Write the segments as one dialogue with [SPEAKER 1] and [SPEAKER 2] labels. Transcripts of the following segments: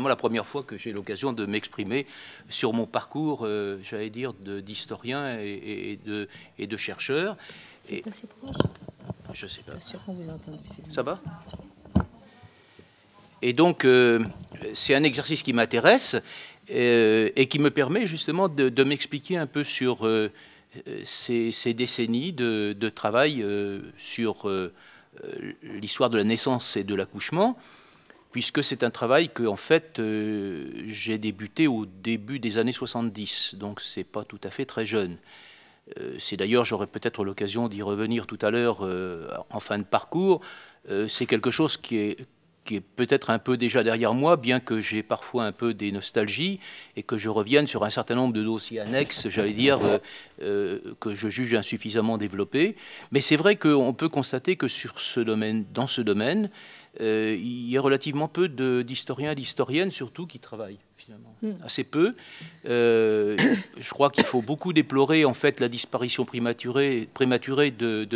[SPEAKER 1] vraiment la première fois que j'ai l'occasion de m'exprimer sur mon parcours, euh, j'allais dire, d'historien et, de, et chercheur. C'est assez proche. Je sais pas. Sûr vous entend, Ça va Et donc, euh, c'est un exercice qui m'intéresse euh, et qui me permet justement de, m'expliquer un peu sur ces, décennies de travail sur l'histoire de la naissance et de l'accouchement puisque c'est un travail que, en fait, euh, j'ai débuté au début des années 70, donc ce n'est pas tout à fait très jeune. Euh, c'est d'ailleurs, j'aurai peut-être l'occasion d'y revenir tout à l'heure euh, en fin de parcours, c'est quelque chose qui est, peut-être un peu déjà derrière moi, bien que j'ai parfois un peu des nostalgies et que je revienne sur un certain nombre de dossiers annexes, j'allais dire, que je juge insuffisamment développés. Mais c'est vrai qu'on peut constater que sur ce domaine, dans ce domaine, euh, il y a relativement peu d'historiens et d'historiennes, surtout, qui travaillent, finalement. Hmm. Assez peu. Euh, je crois qu'il faut beaucoup déplorer, en fait, la disparition prématurée, prématurée de,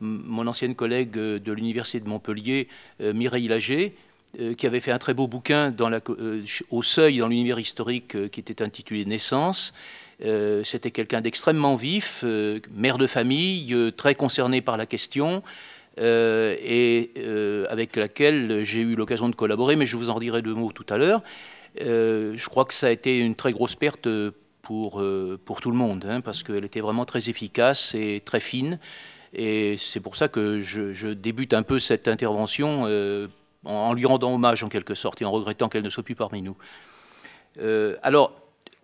[SPEAKER 1] mon ancienne collègue euh, de l'Université de Montpellier, Mireille Lager, qui avait fait un très beau bouquin dans au seuil dans l'univers historique qui était intitulé Naissance. C'était quelqu'un d'extrêmement vif, mère de famille, très concerné par la question. Euh, et euh, avec laquelle j'ai eu l'occasion de collaborer, mais je vous en dirai deux mots tout à l'heure. Euh, je crois que ça a été une très grosse perte pour, pour tout le monde, hein, parce qu'elle était vraiment très efficace et très fine. Et c'est pour ça que je, débute un peu cette intervention en, en, lui rendant hommage en quelque sorte et en regrettant qu'elle ne soit plus parmi nous. alors,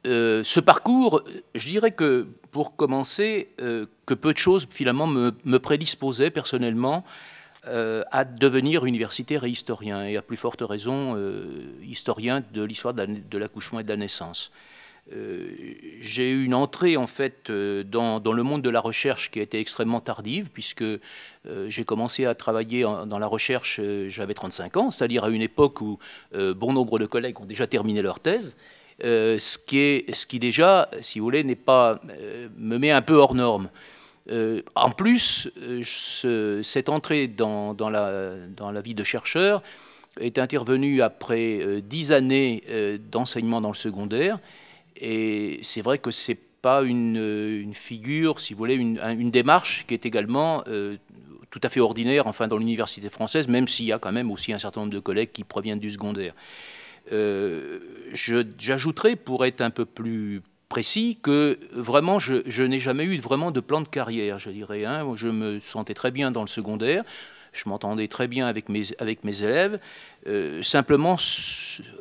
[SPEAKER 1] ce parcours, je dirais que pour commencer, euh, que peu de choses finalement me, prédisposaient personnellement euh, à devenir universitaire et historien, et à plus forte raison euh, historien de l'histoire de l'accouchement et de la naissance. J'ai eu une entrée en fait dans, le monde de la recherche qui a été extrêmement tardive, puisque j'ai commencé à travailler dans la recherche, j'avais 35 ans, c'est-à-dire à une époque où bon nombre de collègues ont déjà terminé leur thèse. Euh, ce, qui est, ce qui déjà, si vous voulez, n'est pas, euh, me met un peu hors norme. Euh, en plus, cette entrée dans, la, vie de chercheur est intervenue après dix années d'enseignement dans le secondaire, et c'est vrai que c'est pas une, figure, si vous voulez, une, une démarche qui est également tout à fait ordinaire enfin, dans l'université française, même s'il y a quand même aussi un certain nombre de collègues qui proviennent du secondaire. Euh, j'ajouterai, pour être un peu plus précis que vraiment je, n'ai jamais eu vraiment de plan de carrière, je dirais. Hein. Je me sentais très bien dans le secondaire, je m'entendais très bien avec mes, avec mes élèves. Euh, simplement,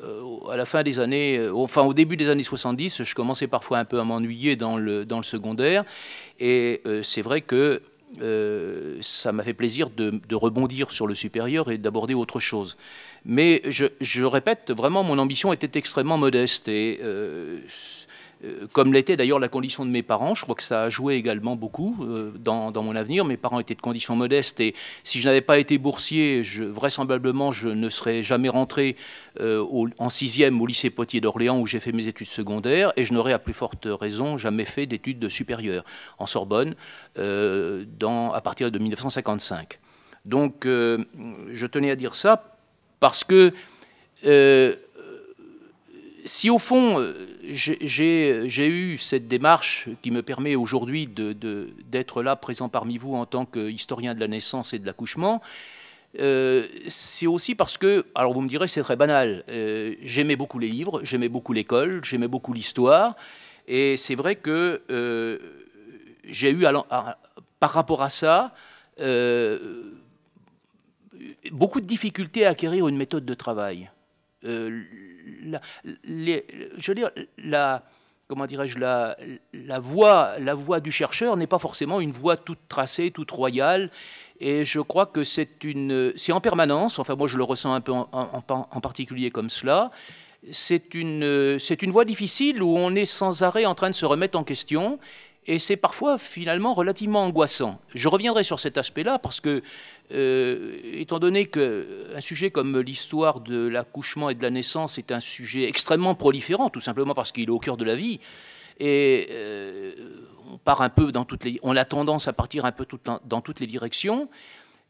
[SPEAKER 1] euh, à la fin des années, enfin au début des années 70, je commençais parfois un peu à m'ennuyer dans le, secondaire. Et c'est vrai que ça m'a fait plaisir de, rebondir sur le supérieur et d'aborder autre chose. Mais je, répète, vraiment, mon ambition était extrêmement modeste. Et euh, euh, comme l'était d'ailleurs la condition de mes parents, je crois que ça a joué également beaucoup euh, dans, mon avenir. Mes parents étaient de condition modeste et si je n'avais pas été boursier, je, vraisemblablement, je ne serais jamais rentré en 6 en sixième au lycée Potier d'Orléans où j'ai fait mes études secondaires et je n'aurais à plus forte raison jamais fait d'études supérieures en Sorbonne dans, à partir de 1955. Donc, je tenais à dire ça parce que euh, si au fond euh, j'ai eu cette démarche qui me permet aujourd'hui d'être là présent parmi vous en tant qu'historien de la naissance et de l'accouchement, euh, c'est aussi parce que, alors vous me direz c'est très banal, j'aimais beaucoup les livres, j'aimais beaucoup l'école, j'aimais beaucoup l'histoire, et c'est vrai que j'ai eu par rapport à ça beaucoup de difficultés à acquérir une méthode de travail. Euh, la, les, je veux dire, la, comment dirais-je, la, la, voie, la voie du chercheur n'est pas forcément une voie toute tracée, toute royale. Et je crois que c'est une, c'est en permanence. Enfin, moi, je le ressens un peu en, en particulier comme cela. C'est une, c'est une voie difficile où on est sans arrêt en train de se remettre en question et c'est parfois finalement relativement angoissant. Je reviendrai sur cet aspect-là parce que, euh, étant donné qu'un euh, sujet comme l'histoire de l'accouchement et de la naissance est un sujet extrêmement proliférant, tout simplement parce qu'il est au cœur de la vie, et euh, on part un peu dans toutes les, on a tendance à partir un peu dans toutes les directions.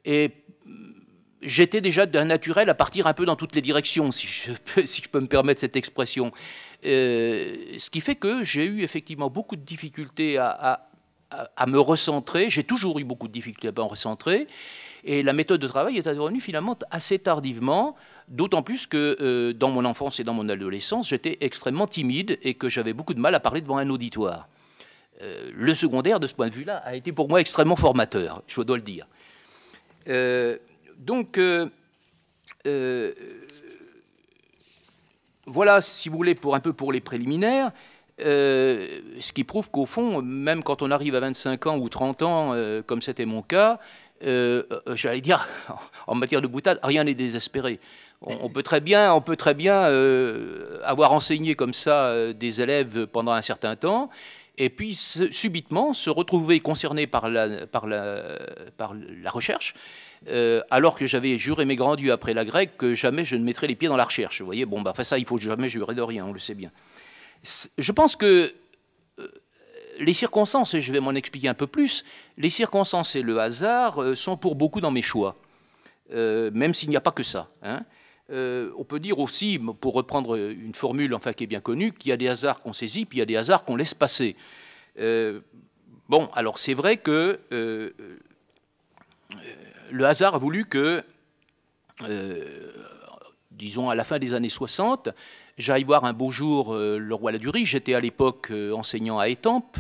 [SPEAKER 1] Et j'étais déjà d'un naturel à partir un peu dans toutes les directions, si je peux, si je peux me permettre cette expression. Euh, ce qui fait que j'ai eu effectivement beaucoup de difficultés à, à, me recentrer. J'ai toujours eu beaucoup de difficultés à me recentrer. Et la méthode de travail est devenue finalement assez tardivement, d'autant plus que euh, dans mon enfance et dans mon adolescence, j'étais extrêmement timide et que j'avais beaucoup de mal à parler devant un auditoire. Euh, le secondaire, de ce point de vue-là, a été pour moi extrêmement formateur, je dois le dire. Euh, donc, euh, euh, voilà, si vous voulez, pour un peu pour les préliminaires. Euh, ce qui prouve qu'au fond, même quand on arrive à 25 ans ou 30 ans, comme c'était mon cas, j'allais dire, en matière de boutade, rien n'est désespéré. On, peut très bien, on peut très bien avoir enseigné comme ça des élèves pendant un certain temps, et puis subitement se retrouver concerné par la recherche, euh, alors que j'avais juré mes grands dieux après la grecque que jamais je ne mettrais les pieds dans la recherche. Vous voyez, bon, bah, ça, il faut jamais jurer de rien, on le sait bien. Je pense que euh, les circonstances, et je vais m'en expliquer un peu plus, les circonstances et le hasard euh, sont pour beaucoup dans mes choix, même s'il n'y a pas que ça. Hein. on peut dire aussi, pour reprendre une formule enfin, qui est bien connue, qu'il y a des hasards qu'on saisit, puis il y a des hasards qu'on laisse passer. bon, alors c'est vrai que le hasard a voulu que, euh, disons, à la fin des années 60, j'aille voir un beau jour euh, le roi Ladurie. J'étais à l'époque euh, enseignant à Étampes,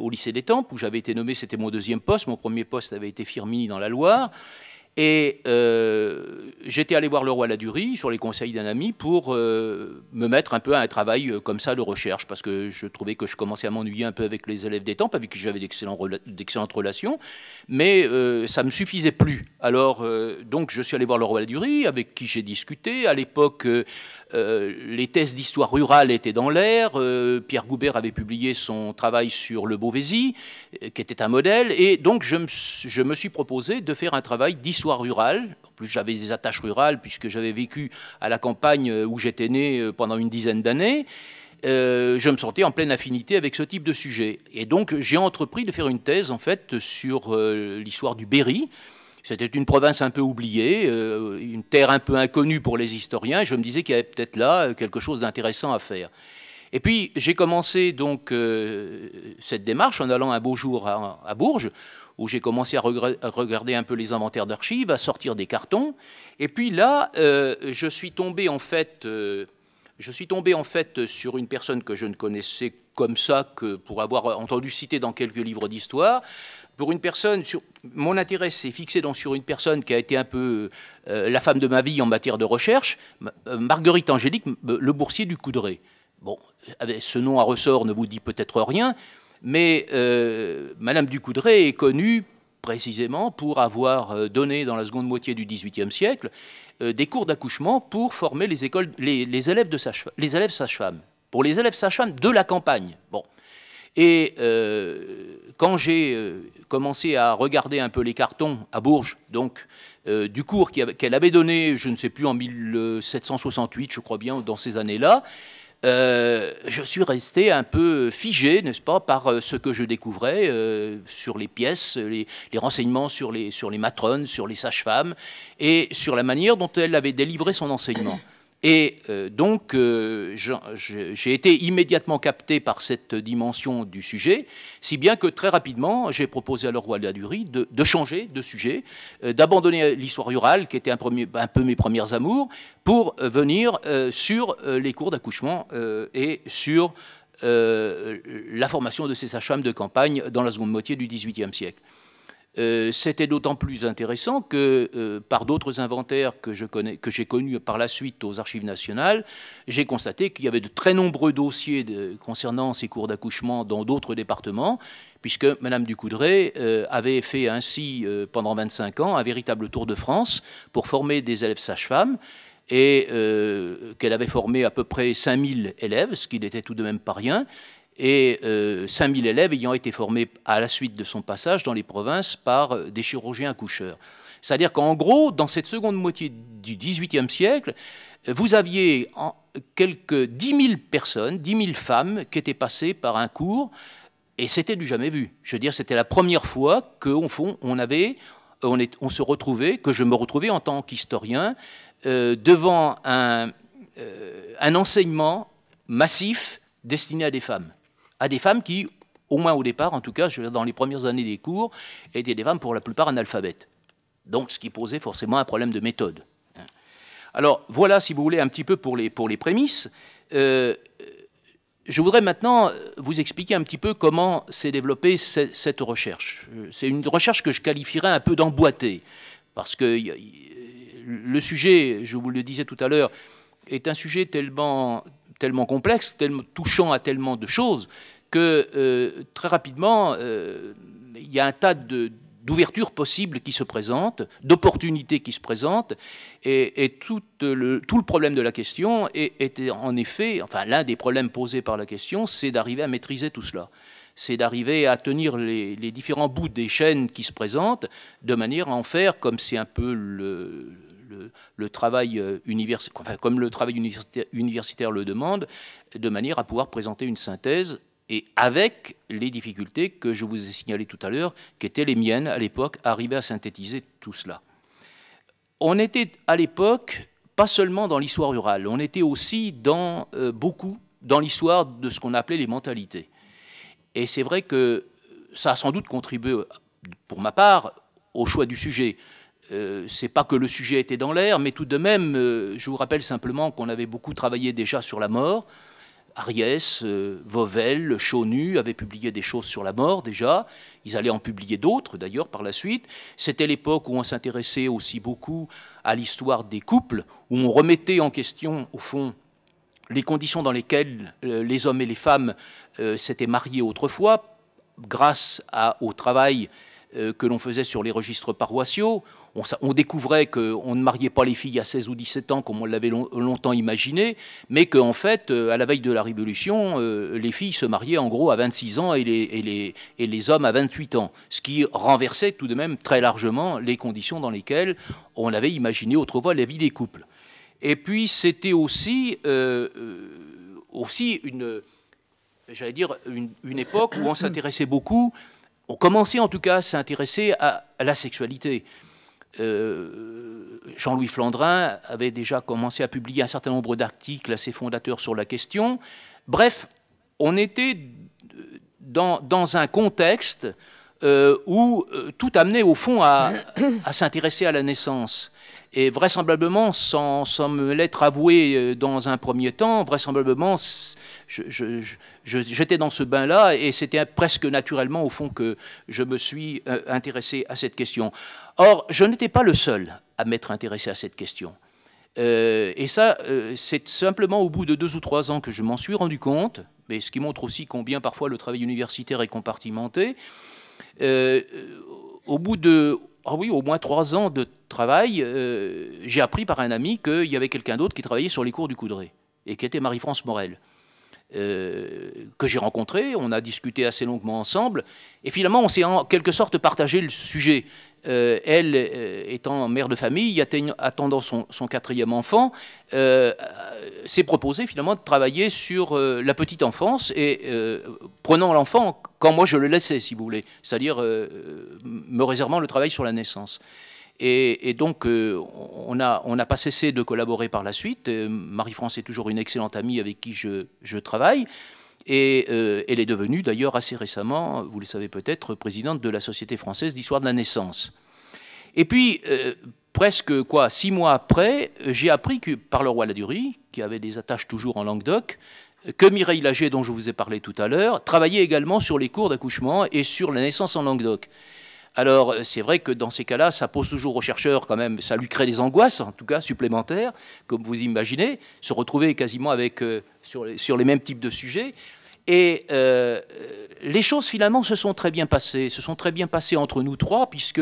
[SPEAKER 1] au lycée d'Étampes, où j'avais été nommé, c'était mon deuxième poste. Mon premier poste avait été Firmini dans la Loire. Et euh, j'étais allé voir le roi Ladurie sur les conseils d'un ami pour euh, me mettre un peu à un travail euh, comme ça de recherche, parce que je trouvais que je commençais à m'ennuyer un peu avec les élèves des temps, avec que j'avais d'excellentes relations, mais ça ne me suffisait plus. Alors, donc, je suis allé voir le roi Ladurie, avec qui j'ai discuté. À l'époque, euh, les thèses d'histoire rurale étaient dans l'air. Euh, Pierre Goubert avait publié son travail sur le Beauvaisis, euh, qui était un modèle. Et donc, je me, suis proposé de faire un travail d'histoire rurale. En plus, j'avais des attaches rurales, puisque j'avais vécu à la campagne où j'étais né pendant une dizaine d'années. je me sentais en pleine affinité avec ce type de sujet. Et donc j'ai entrepris de faire une thèse en fait sur l'histoire du Berry, c'était une province un peu oubliée, euh, une terre un peu inconnue pour les historiens, je me disais qu'il y avait peut-être là euh, quelque chose d'intéressant à faire. Et puis j'ai commencé donc euh, cette démarche en allant un beau jour à, Bourges, où j'ai commencé à, regarder un peu les inventaires d'archives, à sortir des cartons. Et puis là, je suis tombé en fait, je suis tombé en fait sur une personne que je ne connaissais comme ça que pour avoir entendu citer dans quelques livres d'histoire, pour une personne, mon intérêt s'est fixé donc sur une personne qui a été un peu euh, la femme de ma vie en matière de recherche, euh, Marguerite Angélique, le boursier du Coudray. Bon, euh, ce nom à ressort ne vous dit peut-être rien, mais Madame du Coudray est connue précisément pour avoir donné dans la seconde moitié du XVIIIe siècle des cours d'accouchement pour former les, écoles, les, élèves de sage, les élèves sages-femmes, pour les élèves sages-femmes de la campagne. Bon. Et quand j'ai commencé à regarder un peu les cartons à Bourges, donc euh, du cours qu'elle avait donné, je ne sais plus, en 1768, je crois bien, dans ces années-là, euh, je suis resté un peu figé, n'est-ce pas, par euh, ce que je découvrais sur les pièces, les, les, renseignements sur les, sur les matrones, sur les sages-femmes, et sur la manière dont elle avait délivré son enseignement. Et euh, donc, euh, j'ai été immédiatement capté par cette dimension du sujet, si bien que très rapidement, j'ai proposé à le roi de, de changer de sujet, euh, d'abandonner l'histoire rurale, qui était un, peu mes premières amours, pour venir sur les cours d'accouchement et sur la formation de ces sages-femmes de campagne dans la seconde moitié du XVIIIe siècle. Euh, c'était d'autant plus intéressant que, euh, par d'autres inventaires que j'ai connus par la suite aux archives nationales, j'ai constaté qu'il y avait de très nombreux dossiers concernant ces cours d'accouchement dans d'autres départements, puisque Madame Ducoudray euh, avait fait ainsi pendant 25 ans un véritable tour de France pour former des élèves sages-femmes et qu'elle avait formé à peu près 5000 élèves, ce qui n'était tout de même pas rien, et 5000 euh, élèves ayant été formés à la suite de son passage dans les provinces par euh, des chirurgiens coucheurs. C'est-à-dire qu'en gros, dans cette seconde moitié du XVIIIe siècle, vous aviez quelques 10 000 personnes, 10 000 femmes qui étaient passées par un cours, et c'était du jamais vu. Je veux dire, c'était la première fois qu'on on avait, on, est, on se retrouvait, que je me retrouvais en tant qu'historien, euh, devant un, un enseignement massif destiné à des femmes à des femmes qui, au moins au départ, en tout cas, dans les premières années des cours, étaient des femmes pour la plupart analphabètes. Donc, ce qui posait forcément un problème de méthode. Alors, voilà, si vous voulez, un petit peu pour les, pour les prémices. Euh, je voudrais maintenant vous expliquer un petit peu comment s'est développée cette recherche. C'est une recherche que je qualifierais un peu d'emboîtée, parce que le sujet, je vous le disais tout à l'heure, est un sujet tellement, tellement complexe, tellement touchant à tellement de choses, que euh, très rapidement, euh, il y a un tas d'ouvertures possibles qui se présentent, d'opportunités qui se présentent, et, tout, euh, le, tout, le, problème de la question était en effet, enfin l'un des problèmes posés par la question, c'est d'arriver à maîtriser tout cela c'est d'arriver à tenir les, les, différents bouts des chaînes qui se présentent, de manière à en faire, comme c'est un peu le, le, travail euh, universitaire, comme le travail universitaire, le demande, de manière à pouvoir présenter une synthèse et avec les difficultés que je vous ai signalées tout à l'heure, qui étaient les miennes à l'époque, arriver à synthétiser tout cela. On était à l'époque pas seulement dans l'histoire rurale, on était aussi dans euh, beaucoup dans l'histoire de ce qu'on appelait les mentalités. Et c'est vrai que ça a sans doute contribué, pour ma part, au choix du sujet. Euh, c'est pas que le sujet était dans l'air, mais tout de même, euh, je vous rappelle simplement qu'on avait beaucoup travaillé déjà sur la mort. Ariès, euh, Vauvel, Chaunu avaient publié des choses sur la mort déjà. Ils allaient en publier d'autres d'ailleurs par la suite. C'était l'époque où on s'intéressait aussi beaucoup à l'histoire des couples, où on remettait en question, au fond, les conditions dans lesquelles les hommes et les femmes s'étaient mariés autrefois, grâce au travail que l'on faisait sur les registres paroissiaux on, découvrait qu'on ne mariait pas les filles à 16 ou 17 ans comme on l'avait longtemps imaginé, mais qu'en fait, euh, à la veille de la Révolution, euh, les filles se mariaient en gros à 26 ans et les, hommes à 28 ans, ce qui renversait tout de même très largement les conditions dans lesquelles on avait imaginé autrefois la vie des couples. Et puis c'était aussi, euh, aussi une, j'allais dire, une, époque où on s'intéressait beaucoup, on commençait en tout cas à s'intéresser à, la sexualité. Euh, Jean-Louis Flandrin avait déjà commencé à publier un certain nombre d'articles assez fondateurs sur la question. Bref, on était dans, un contexte euh, où euh, tout amenait au fond à, s'intéresser à la naissance. Et vraisemblablement, sans, sans me l'être avoué dans un premier temps, vraisemblablement, j'étais dans ce bain-là et c'était presque naturellement, au fond, que je me suis intéressé à cette question. Or, je n'étais pas le seul à m'être intéressé à cette question. Euh, et ça, euh, c'est simplement au bout de deux ou trois ans que je m'en suis rendu compte, mais ce qui montre aussi combien parfois le travail universitaire est compartimenté. Euh, au bout de, ah oui, au moins trois ans de travail, j'ai appris par un ami qu'il y avait quelqu'un d'autre qui travaillait sur les cours du Coudray, et qui était Marie-France Morel. que j'ai rencontré, on a discuté assez longuement ensemble, et finalement on s'est en quelque sorte partagé le sujet. Euh, elle, euh, étant mère de famille, attendant son, quatrième enfant, euh, s'est proposé finalement de travailler sur la petite enfance et prenant l'enfant quand moi je le laissais, si vous voulez, c'est-à-dire me réservant le travail sur la naissance. Et, donc, on n'a pas cessé de collaborer par la suite. Marie-France est toujours une excellente amie avec qui je travaille. Et euh, elle est devenue d'ailleurs assez récemment, vous le savez peut-être, présidente de la Société française d'histoire de la naissance. Et puis, euh, presque quoi, six mois après, j'ai appris que, par le roi Ladurie, qui avait des attaches toujours en Languedoc, que Mireille Lager, dont je vous ai parlé tout à l'heure, travaillait également sur les cours d'accouchement et sur la naissance en Languedoc. Alors, euh, c'est vrai que dans ces cas-là, ça pose toujours aux chercheurs quand même, ça lui crée des angoisses, en tout cas supplémentaires, comme vous imaginez, se retrouver quasiment avec, sur, sur, les, mêmes types de sujets. Et euh, les choses finalement se sont très bien passées, se sont très bien passées entre nous trois, puisque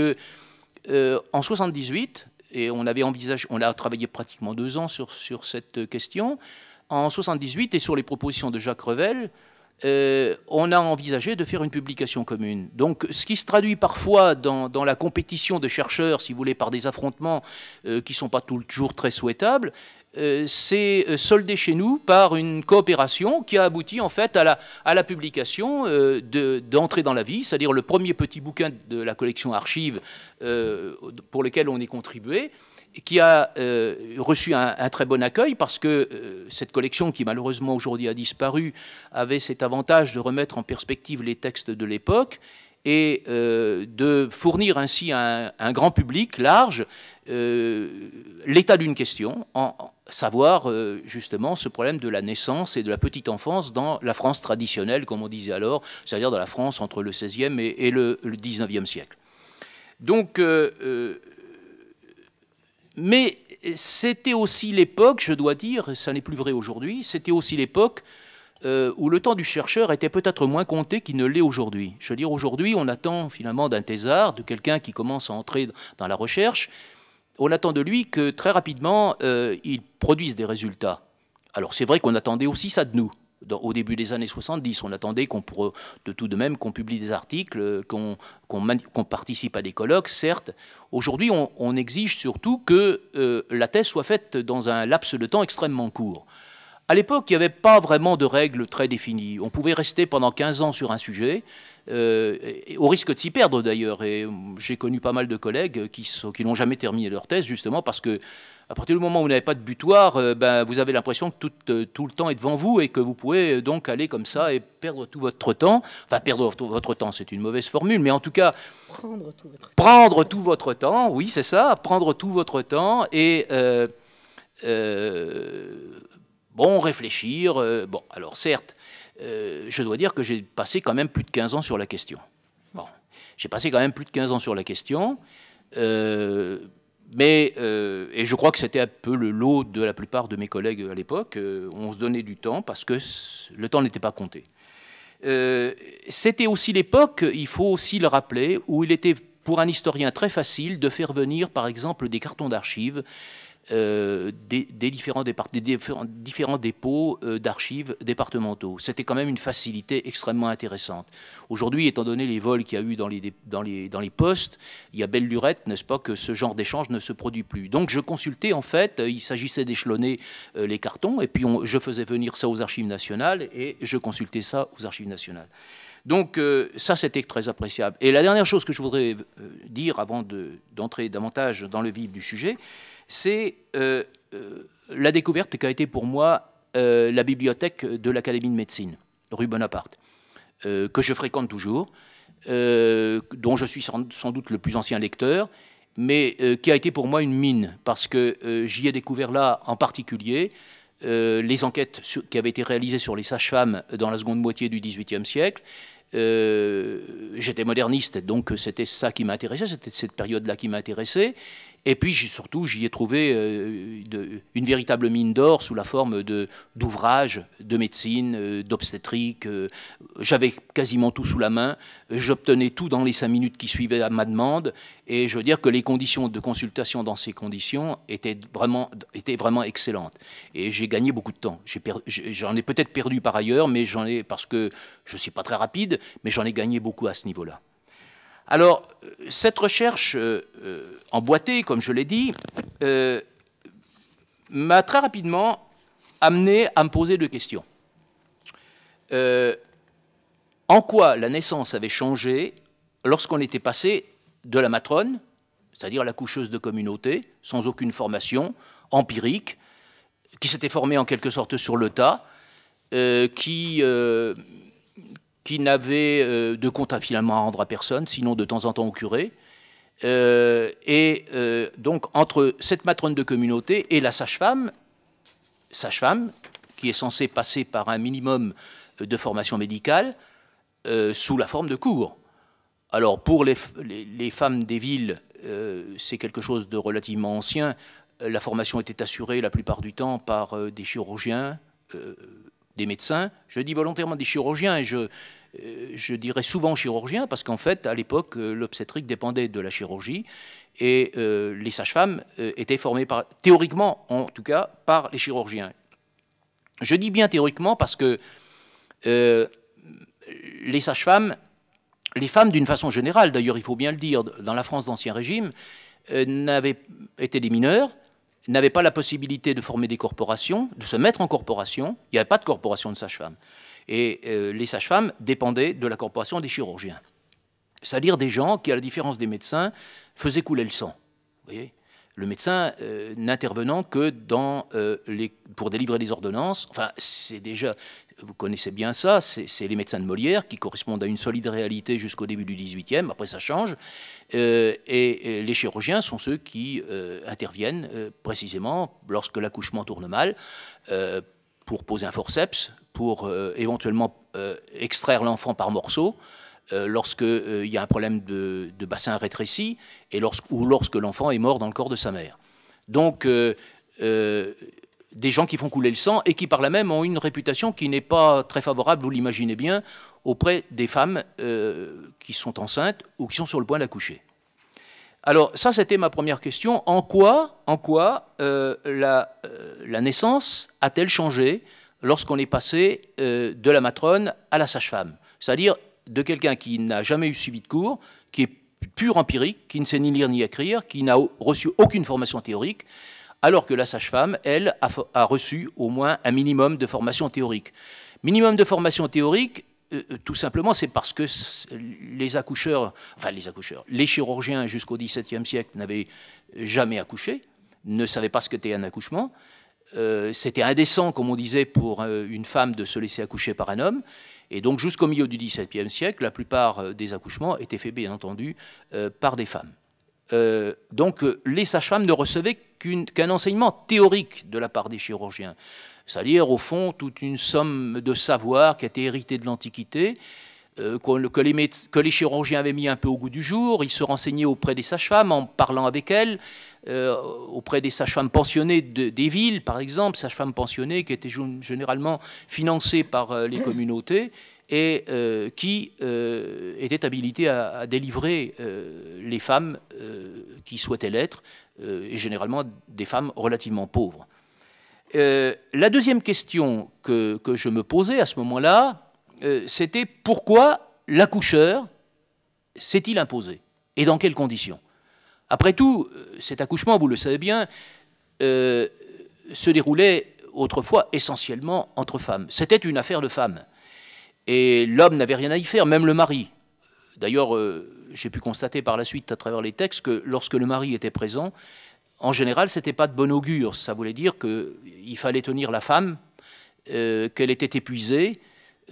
[SPEAKER 1] euh, en 78, et on avait envisagé, on a travaillé pratiquement deux ans sur, sur cette question, en 78 et sur les propositions de Jacques Revel, euh, on a envisagé de faire une publication commune. Donc, ce qui se traduit parfois dans, la compétition de chercheurs, si vous voulez, par des affrontements qui ne sont pas toujours très souhaitables, c'est euh, euh, soldé chez nous par une coopération qui a abouti en fait à la, publication euh, d'Entrée dans la vie, c'est-à-dire le premier petit bouquin de la collection Archives pour lequel on est contribué qui a reçu un, très bon accueil parce que cette collection, qui malheureusement aujourd'hui a disparu, avait cet avantage de remettre en perspective les textes de l'époque et euh, de fournir ainsi à un, grand public large euh, l'état d'une question, en, savoir euh, justement ce problème de la naissance et de la petite enfance dans la France traditionnelle, comme on disait alors, c'est-à-dire dans la France entre le XVIe et, et le, le, XIXe siècle. Donc, mais c'était aussi l'époque, je dois dire, ça n'est plus vrai aujourd'hui, c'était aussi l'époque euh, où le temps du chercheur était peut-être moins compté qu'il ne l'est aujourd'hui. Je veux dire, aujourd'hui, on attend finalement d'un thésard, de quelqu'un qui commence à entrer dans la recherche, on attend de lui que très rapidement, euh, il produise des résultats. Alors c'est vrai qu'on attendait aussi ça de nous. au début des années 70, on attendait qu'on de tout de même qu'on publie des articles, euh, qu'on participe à des colloques, certes. Aujourd'hui, on, exige surtout que la thèse soit faite dans un laps de temps extrêmement court. À l'époque, il n'y avait pas vraiment de règles très définies. On pouvait rester pendant 15 ans sur un sujet, euh, au risque de s'y perdre d'ailleurs. Et euh, j'ai connu pas mal de collègues qui, qui n'ont jamais terminé leur thèse, justement parce que, à partir du moment où vous n'avez pas de butoir, euh, ben, vous avez l'impression que tout, le temps est devant vous et que vous pouvez donc aller comme ça et perdre tout votre temps. Enfin, perdre tout votre temps, c'est une mauvaise formule, mais en tout cas. Prendre tout votre temps. Prendre tout votre temps, oui, c'est ça. Prendre tout votre temps et. Bon, réfléchir. Euh, bon, alors certes, euh, je dois dire que j'ai passé quand même plus de 15 ans sur la question. Bon, j'ai passé quand même plus de 15 ans sur la question. Euh, mais, et je crois que c'était un peu le lot de la plupart de mes collègues à l'époque, on se donnait du temps parce que le temps n'était pas compté. c'était aussi l'époque, il faut aussi le rappeler, où il était pour un historien très facile de faire venir, par exemple, des cartons d'archives euh, des, différents différents, dépôts euh, d'archives départementaux. C'était quand même une facilité extrêmement intéressante. Aujourd'hui, étant donné les vols qu'il y a eu dans les, dans les, dans les postes, il y a belle lurette, n'est-ce pas, que ce genre d'échange ne se produit plus. Donc je consultais, en fait, euh, il s'agissait d'échelonner les cartons, et puis je faisais venir ça aux archives nationales, et je consultais ça aux archives nationales. Donc ça, c'était très appréciable. Et la dernière chose que je voudrais dire avant d'entrer davantage dans le vif du sujet, c'est euh, euh, la découverte qui a été pour moi euh, la bibliothèque de l'Académie de médecine, rue Bonaparte, que je fréquente toujours, dont je suis sans, doute le plus ancien lecteur, mais qui a été pour moi une mine, parce que j'y ai découvert là en particulier les enquêtes qui avaient été réalisées sur les sages-femmes dans la seconde moitié du XVIIIe siècle, j'étais moderniste, donc c'était ça qui m'intéressait, c'était cette période-là qui m'intéressait. Et puis surtout, j'y ai trouvé euh, une véritable mine d'or sous la forme d'ouvrages de, médecine, euh, d'obstétrique. Euh, j'avais quasiment tout sous la main. J'obtenais tout dans les cinq minutes qui suivaient à ma demande. Et je veux dire que les conditions de consultation dans ces conditions étaient vraiment, étaient vraiment excellentes. Et j'ai gagné beaucoup de temps. J'en ai, peut-être perdu par ailleurs, mais j'en ai parce que je ne suis pas très rapide, mais j'en ai gagné beaucoup à ce niveau-là. Alors, cette recherche euh, euh, emboîtée, comme je l'ai dit, euh, m'a très rapidement amené à me poser deux questions. en quoi la naissance avait changé lorsqu'on était passé de la matrone, c'est-à-dire la coucheuse de communauté, sans aucune formation, empirique, qui s'était formée en quelque sorte sur le tas, qui qui n'avait euh, de compte à finalement à rendre à personne, sinon de temps en temps au curé. Euh, et euh, donc entre cette matrone de communauté et la sage-femme, sage-femme qui est censée passer par un minimum de formation médicale sous la forme de cours. Alors pour les, les femmes des villes, c'est quelque chose de relativement ancien. La formation était assurée la plupart du temps par des chirurgiens des médecins, je dis volontairement des chirurgiens, et je, euh, dirais souvent chirurgiens, parce qu'en fait, à l'époque, euh, l'obstétrique dépendait de la chirurgie, et euh, les sages-femmes étaient formées, par, théoriquement en tout cas, par les chirurgiens. Je dis bien théoriquement parce que les sages-femmes, les femmes d'une façon générale, d'ailleurs il faut bien le dire, dans la France d'Ancien Régime, n'avaient été des mineurs, n'avaient pas la possibilité de former des corporations, de se mettre en corporation. Il n'y avait pas de corporation de sages-femmes. Et euh, les sages-femmes dépendaient de la corporation des chirurgiens. C'est-à-dire des gens qui, à la différence des médecins, faisaient couler le sang. Vous voyez le médecin euh, n'intervenant que euh, pour délivrer les ordonnances. Enfin, c'est déjà, vous connaissez bien ça, c'est les médecins de Molière qui correspondent à une solide réalité jusqu'au début du XVIIIe, après ça change. Euh, et, les chirurgiens sont ceux qui interviennent précisément lorsque l'accouchement tourne mal, pour poser un forceps, pour éventuellement extraire l'enfant par morceaux. Euh, lorsqu'il euh, y a un problème de, bassin rétréci et lorsque, ou lorsque l'enfant est mort dans le corps de sa mère. Donc, euh, des gens qui font couler le sang et qui par là même ont une réputation qui n'est pas très favorable, vous l'imaginez bien, auprès des femmes qui sont enceintes ou qui sont sur le point d'accoucher. Alors ça, c'était ma première question. En quoi, en quoi la, la, naissance a-t-elle changé lorsqu'on est passé de la matrone à la sage-femme C'est-à-dire, de quelqu'un qui n'a jamais eu suivi de cours, qui est pur empirique, qui ne sait ni lire ni écrire, qui n'a reçu aucune formation théorique, alors que la sage-femme, elle, a, reçu au moins un minimum de formation théorique. Minimum de formation théorique, euh, euh, tout simplement, c'est parce que les accoucheurs, enfin les accoucheurs, les chirurgiens jusqu'au XVIIe siècle n'avaient jamais accouché, ne savaient pas ce qu'était un accouchement. Euh, c'était indécent, comme on disait, pour une femme de se laisser accoucher par un homme. Et donc jusqu'au milieu du XVIIe siècle, la plupart euh, des accouchements étaient faits, bien entendu, euh, par des femmes. Euh, donc les sages-femmes ne recevaient qu'un enseignement théorique de la part des chirurgiens, c'est-à-dire au fond toute une somme de savoir qui a été héritée de l'Antiquité, que, les que les chirurgiens avaient mis un peu au goût du jour, ils se renseignaient auprès des sages-femmes en parlant avec elles, euh, auprès des sages-femmes pensionnées des villes, par exemple, sages-femmes pensionnées qui étaient généralement financées par euh, les communautés et euh, qui étaient habilitées à, délivrer les femmes qui souhaitaient l'être, et généralement des femmes relativement pauvres. la deuxième question que, que, je me posais à ce moment-là, c'était pourquoi l'accoucheur s'est-il imposé et dans quelles conditions après tout, euh, cet accouchement, vous le savez bien, euh, se déroulait autrefois essentiellement entre femmes. C'était une affaire de femmes. Et l'homme n'avait rien à y faire, même le mari. D'ailleurs, euh, j'ai pu constater par la suite, à travers les textes, que lorsque le mari était présent, en général, ce n'était pas de bon augure. Ça voulait dire qu'il fallait tenir la femme, qu'elle était épuisée,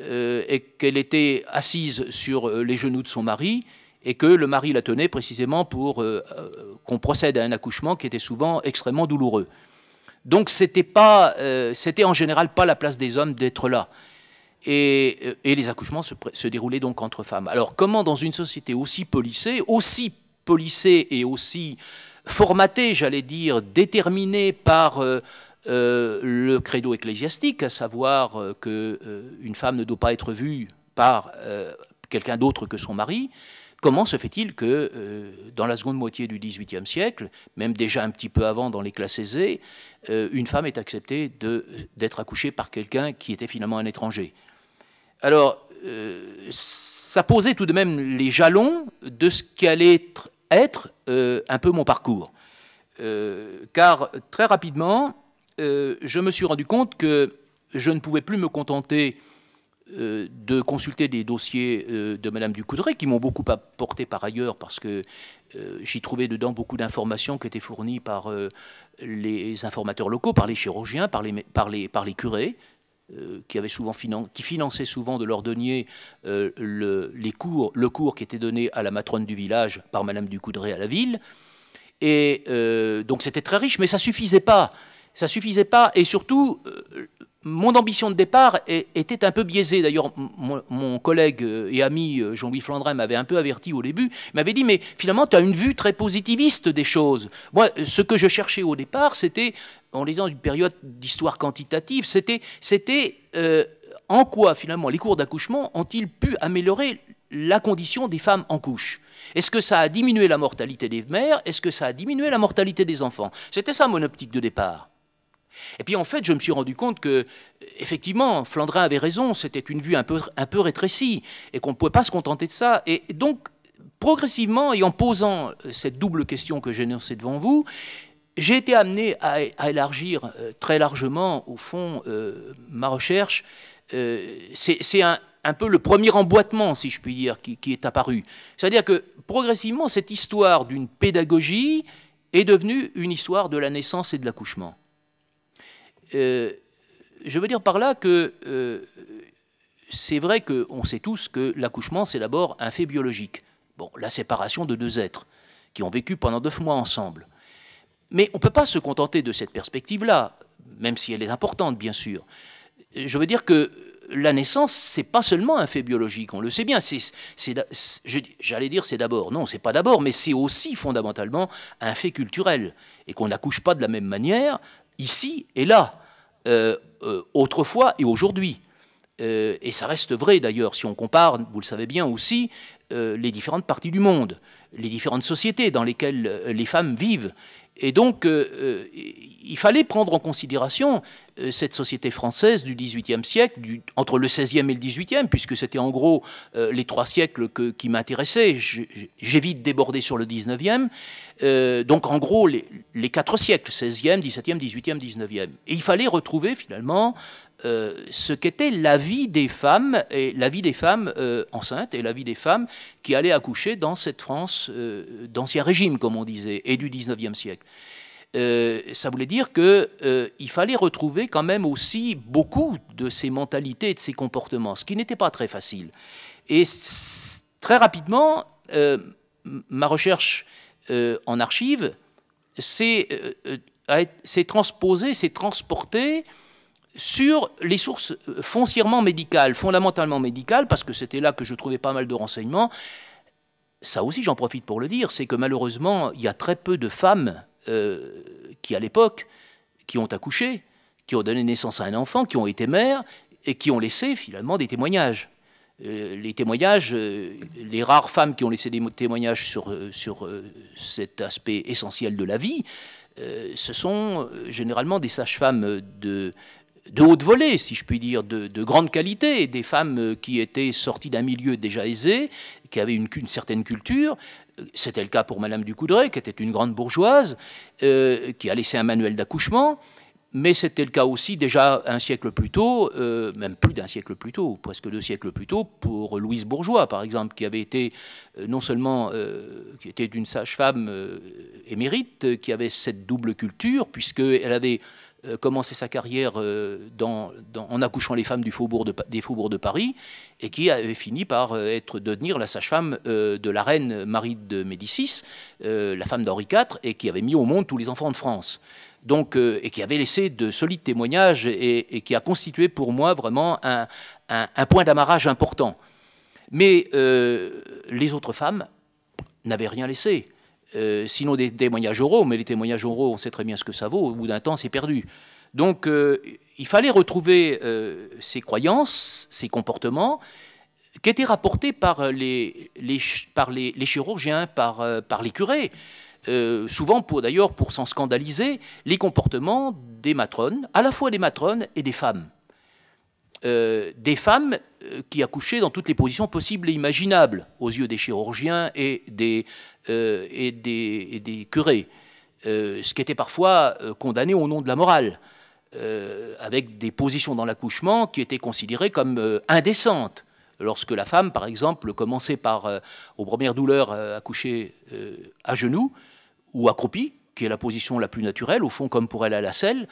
[SPEAKER 1] et qu'elle était assise sur les genoux de son mari, et que le mari la tenait précisément pour euh, euh, qu'on procède à un accouchement qui était souvent extrêmement douloureux. Donc c'était pas, euh, c'était en général pas la place des hommes d'être là. Et, les accouchements se, déroulaient donc entre femmes. Alors comment dans une société aussi policée, aussi policée et aussi formatée, j'allais dire, déterminée par le credo ecclésiastique, à savoir qu'une femme ne doit pas être vue par quelqu'un d'autre que son mari, Comment se fait-il que, euh, dans la seconde moitié du XVIIIe siècle, même déjà un petit peu avant dans les classes aisées, euh, une femme est acceptée euh, d'être accouchée par quelqu'un qui était finalement un étranger Alors, ça posait tout de même les jalons de ce qu'allait être, être un peu mon parcours. car très rapidement, je me suis rendu compte que je ne pouvais plus me contenter euh, de consulter des dossiers euh, de Madame Ducoudray qui m'ont beaucoup apporté par ailleurs parce que euh, j'y trouvais dedans beaucoup d'informations qui étaient fournies par les informateurs locaux, par les chirurgiens, par les, par par les curés, qui, avaient souvent qui finançaient souvent de leur denier le, les cours, le cours qui était donné à la matrone du village par Madame Ducoudray à la ville. Et donc c'était très riche, mais ça suffisait pas. Ça suffisait pas. Et surtout, mon ambition de départ était un peu biaisée. D'ailleurs, mon, collègue euh, et ami euh, Jean-Louis Flandrin m'avait un peu averti au début, m'avait dit, mais finalement, tu as une vue très positiviste des choses. Moi, ce que je cherchais au départ, c'était, en lisant une période d'histoire quantitative, c'était, euh, en quoi, finalement, les cours d'accouchement ont-ils pu améliorer la condition des femmes en couche Est-ce que ça a diminué la mortalité des mères Est-ce que ça a diminué la mortalité des enfants C'était ça mon optique de départ. Et puis en fait, je me suis rendu compte que, effectivement, Flandrin avait raison, c'était une vue un peu, rétrécie, et qu'on ne pouvait pas se contenter de ça. Et donc, progressivement, et en posant euh, cette double question que j'ai devant vous, j'ai été amené à, élargir euh, très largement, au fond, euh, ma recherche. C'est un, peu le premier emboîtement, si je puis dire, qui est apparu. C'est-à-dire que progressivement, cette histoire d'une pédagogie est devenue une histoire de la naissance et de l'accouchement. Euh, je veux dire par là que euh, c'est vrai qu'on sait tous que l'accouchement, c'est d'abord un fait biologique. Bon, la séparation de deux êtres qui ont vécu pendant neuf mois ensemble. Mais on ne peut pas se contenter de cette perspective-là, même si elle est importante, bien sûr. Je veux dire que la naissance, ce n'est pas seulement un fait biologique, on le sait bien. J'allais dire c'est d'abord, non, c'est pas d'abord, mais c'est aussi fondamentalement un fait culturel, et qu'on n'accouche pas de la même manière ici et là. Euh, euh, autrefois et aujourd'hui. Euh, et ça reste vrai d'ailleurs si on compare, vous le savez bien aussi, les différentes parties du monde, les différentes sociétés dans lesquelles les femmes vivent. Et donc, euh, euh, il fallait prendre en considération euh, cette société française du XVIIIe siècle, entre le XVIe et le XVIIIe, puisque c'était en gros les trois siècles qui m'intéressaient. J'évite d'éborder sur le XIXe. donc, en gros, les, les quatre siècles, XVIe, XVIIe, XVIIIe, XIXe. Et il fallait retrouver finalement euh, ce qu'était la vie des femmes, et la vie des femmes euh, enceintes, et la vie des femmes qui allaient accoucher dans cette France euh, d'Ancien Régime, comme on disait, et du XIXe siècle. ça voulait dire qu'il fallait retrouver quand même aussi beaucoup de ces mentalités et de ces comportements, ce qui n'était pas très facile. Et très rapidement, ma recherche en archives s'est transposée, s'est transportée sur les sources euh, foncièrement médicales, fondamentalement médicales, parce que c'était là que je trouvais pas mal de renseignements. Ça aussi, j'en profite pour le dire, c'est que malheureusement, il y a très peu de femmes euh, qui, à l'époque, qui ont accouché, qui ont donné naissance à un enfant, qui ont été mères et qui ont laissé finalement des témoignages. Euh, les témoignages, les rares femmes qui ont laissé des témoignages sur, sur cet aspect essentiel de la vie, ce sont généralement des sages-femmes de de haute volée, si je puis dire, de, grande qualité, des femmes euh, qui étaient sorties d'un milieu déjà aisé, qui avaient une, certaine culture. C'était le cas pour Madame Ducoudray, qui était une grande bourgeoise, euh, qui a laissé un manuel d'accouchement. Mais c'était le cas aussi déjà un siècle plus tôt, euh, même plus d'un siècle plus tôt, presque deux siècles plus tôt, pour Louise Bourgeois, par exemple, qui avait été non seulement, qui était d'une sage-femme émérite, qui avait cette double culture, puisqu'elle avait euh, commencé sa carrière euh, en accouchant les femmes du faubourg des faubourgs de Paris et qui avait fini par euh, devenir la sage-femme de la reine Marie de Médicis, la femme d'Henri IV, et qui avait mis au monde tous les enfants de France. Donc, et qui avait laissé de solides témoignages et, qui a constitué pour moi vraiment un point d'amarrage important. Mais les autres femmes n'avaient rien laissé. Euh, sinon des témoignages oraux, mais les témoignages oraux, on sait très bien ce que ça vaut, au bout d'un temps, c'est perdu. Donc euh, il fallait retrouver euh, ces croyances, ces comportements, qui étaient rapportés par les, par chirurgiens, par, par les curés, souvent pour d'ailleurs pour s'en scandaliser, les comportements des matrones, à la fois des matrones et des femmes. des femmes qui accouchaient dans toutes les positions possibles et imaginables aux yeux des chirurgiens et des, euh, et, des, curés, euh, ce qui était parfois euh, condamné au nom de la morale, avec des positions dans l'accouchement qui étaient considérées comme indécentes. Lorsque la femme, par exemple, commençait par, aux premières douleurs, accoucher à genoux ou accroupie, qui est la position la plus naturelle, au fond, comme pour elle à la selle,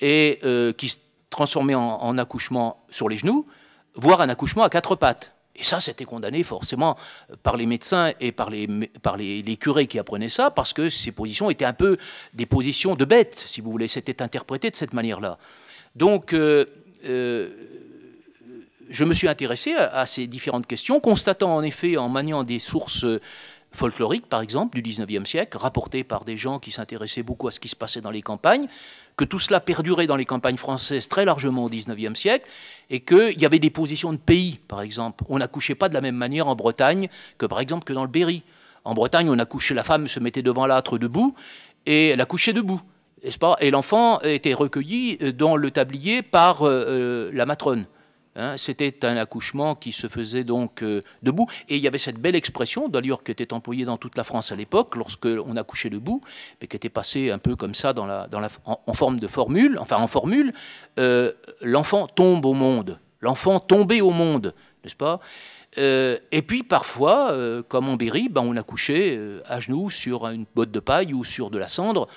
[SPEAKER 1] et qui se transformait en accouchement sur les genoux, voire un accouchement à quatre pattes et ça, c'était condamné forcément par les médecins et par les, par les, curés qui apprenaient ça, parce que ces positions étaient un peu des positions de bêtes, si vous voulez. C'était interprété de cette manière-là. Donc, euh, euh, je me suis intéressé à, ces différentes questions, constatant en effet, en maniant des sources folkloriques, par exemple, du 19e siècle, rapportées par des gens qui s'intéressaient beaucoup à ce qui se passait dans les campagnes, que tout cela perdurait dans les campagnes françaises très largement au XIXe siècle et qu'il y avait des positions de pays, par exemple. On n'accouchait pas de la même manière en Bretagne que, par exemple, que dans le Berry. En Bretagne, on accouchait, la femme se mettait devant l'âtre debout et elle accouchait debout. Pas et l'enfant était recueilli dans le tablier par euh, euh, la matrone. Hein, c'était un accouchement qui se faisait donc euh, debout. Et il y avait cette belle expression, d'ailleurs, qui était employée dans toute la France à l'époque, lorsqu'on accouchait debout, mais qui était passée un peu comme ça en, forme de formule, enfin en formule, euh, l'enfant tombe au monde, l'enfant tombé au monde, n'est-ce pas euh, et puis parfois, comme on Berry, ben, on accouchait à genoux sur une botte de paille ou sur de la cendre.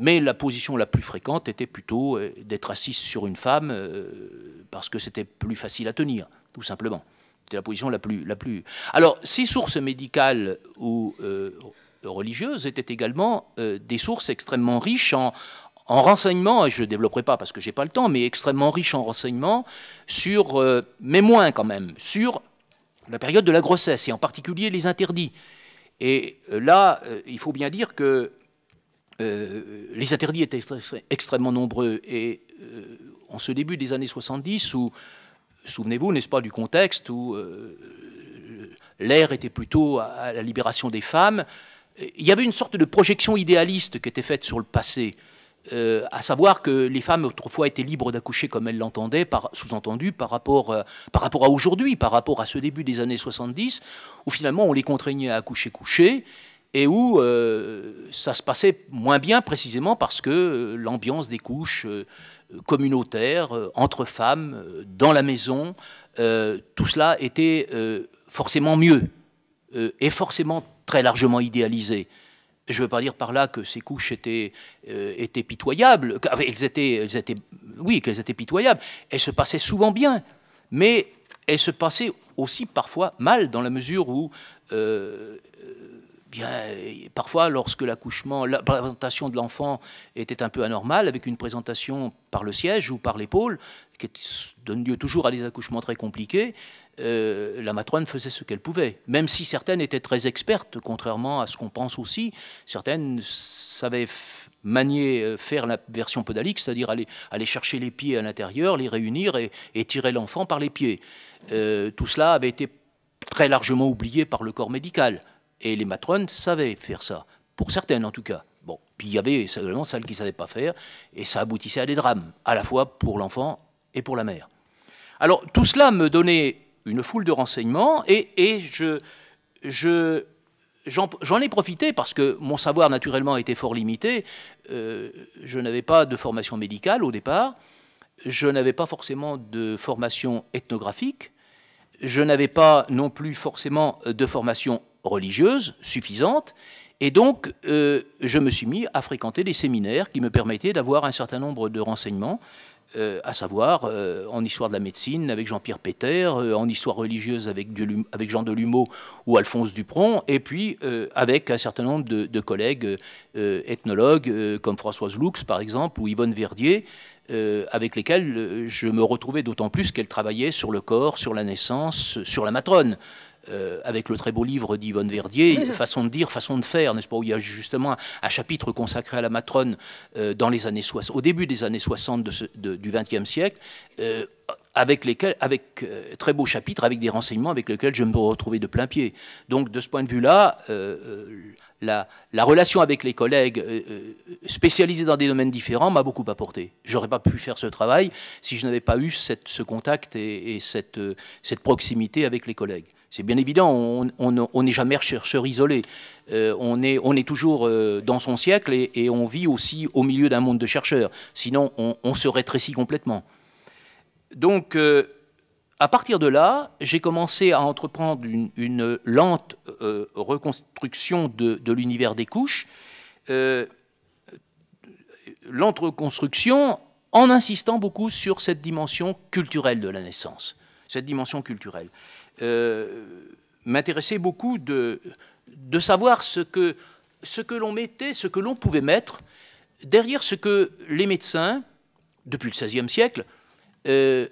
[SPEAKER 1] Mais la position la plus fréquente était plutôt euh, d'être assise sur une femme euh, parce que c'était plus facile à tenir, tout simplement. C'était la position la plus, la plus. Alors, ces sources médicales ou euh, religieuses étaient également des sources extrêmement riches en, en renseignements, et je ne développerai pas parce que je n'ai pas le temps, mais extrêmement riches en renseignements sur, mais moins quand même, sur la période de la grossesse et en particulier les interdits. Et là, il faut bien dire que euh, les interdits étaient extrêmement nombreux. Et euh, en ce début des années 70, où, souvenez-vous, n'est-ce pas, du contexte où euh, l'air était plutôt à la libération des femmes, il y avait une sorte de projection idéaliste qui était faite sur le passé. à savoir que les femmes autrefois étaient libres d'accoucher comme elles l'entendaient, sous-entendu par rapport, par rapport à aujourd'hui, par rapport à ce début des années 70, où finalement on les contraignait à accoucher couchées, et où euh, ça se passait moins bien précisément parce que euh, l'ambiance des couches euh, communautaires, entre femmes, dans la maison, tout cela était forcément mieux et forcément très largement idéalisé. Je ne veux pas dire par là que ces couches étaient, étaient pitoyables, étaient, elles étaient, oui, qu'elles étaient pitoyables, elles se passaient souvent bien, mais elles se passaient aussi parfois mal dans la mesure où euh, parfois, lorsque l'accouchement, la présentation de l'enfant était un peu anormale, avec une présentation par le siège ou par l'épaule, qui donne lieu toujours à des accouchements très compliqués, euh, la matrone faisait ce qu'elle pouvait, même si certaines étaient très expertes, contrairement à ce qu'on pense aussi. Certaines savaient manier, euh, faire la version podalique, c'est-à-dire aller, aller chercher les pieds à l'intérieur, les réunir et, tirer l'enfant par les pieds. tout cela avait été très largement oublié par le corps médical. Et les matrones savaient faire ça, pour certaines en tout cas. Bon, puis il y avait seulement celles qui ne savaient pas faire, et ça aboutissait à des drames, à la fois pour l'enfant et pour la mère. Alors tout cela me donnait une foule de renseignements, et, et je, je J'en ai profité parce que mon savoir naturellement était fort limité. Euh, je n'avais pas de formation médicale au départ. Je n'avais pas forcément de formation ethnographique. Je n'avais pas non plus forcément de formation religieuse suffisante. Et donc, euh, je me suis mis à fréquenter des séminaires qui me permettaient d'avoir un certain nombre de renseignements, euh, à savoir euh, en histoire de la médecine avec Jean-Pierre Péter, en histoire religieuse avec, avec Jean Delumeau ou Alphonse Dupron, et puis avec un certain nombre de, de collègues ethnologues comme Françoise Lux, par exemple, ou Yvonne Verdier, avec lesquels je me retrouvais d'autant plus qu'elle travaillait sur le corps, sur la naissance, sur la matrone. Euh, avec le très beau livre d'Yvonne Verdier, Façon de dire, façon de faire, n'est-ce pas, où il y a justement un, chapitre consacré à la matrone euh, dans les années 60, au début des années 60 du XXe siècle, euh, avec lesquels, avec très beau chapitre, avec des renseignements avec lesquels je me retrouvais de plein pied. Donc, de ce point de vue-là, la, la, relation avec les collègues spécialisés dans des domaines différents m'a beaucoup apporté. J'aurais pas pu faire ce travail si je n'avais pas eu cette, ce contact et, et cette, cette proximité avec les collègues. C'est bien évident, on n'est jamais chercheur isolé. Euh, on, est, toujours euh, dans son siècle et, on vit aussi au milieu d'un monde de chercheurs. Sinon, on, se rétrécit complètement. Donc, euh, à partir de là, j'ai commencé à entreprendre une, lente reconstruction de, de l'univers des couches. lente reconstruction en insistant beaucoup sur cette dimension culturelle de la naissance, cette dimension culturelle. Euh, m'intéressait beaucoup de, de savoir ce que, ce que l'on mettait, ce que l'on pouvait mettre derrière ce que les médecins, depuis le XVIe siècle, euh,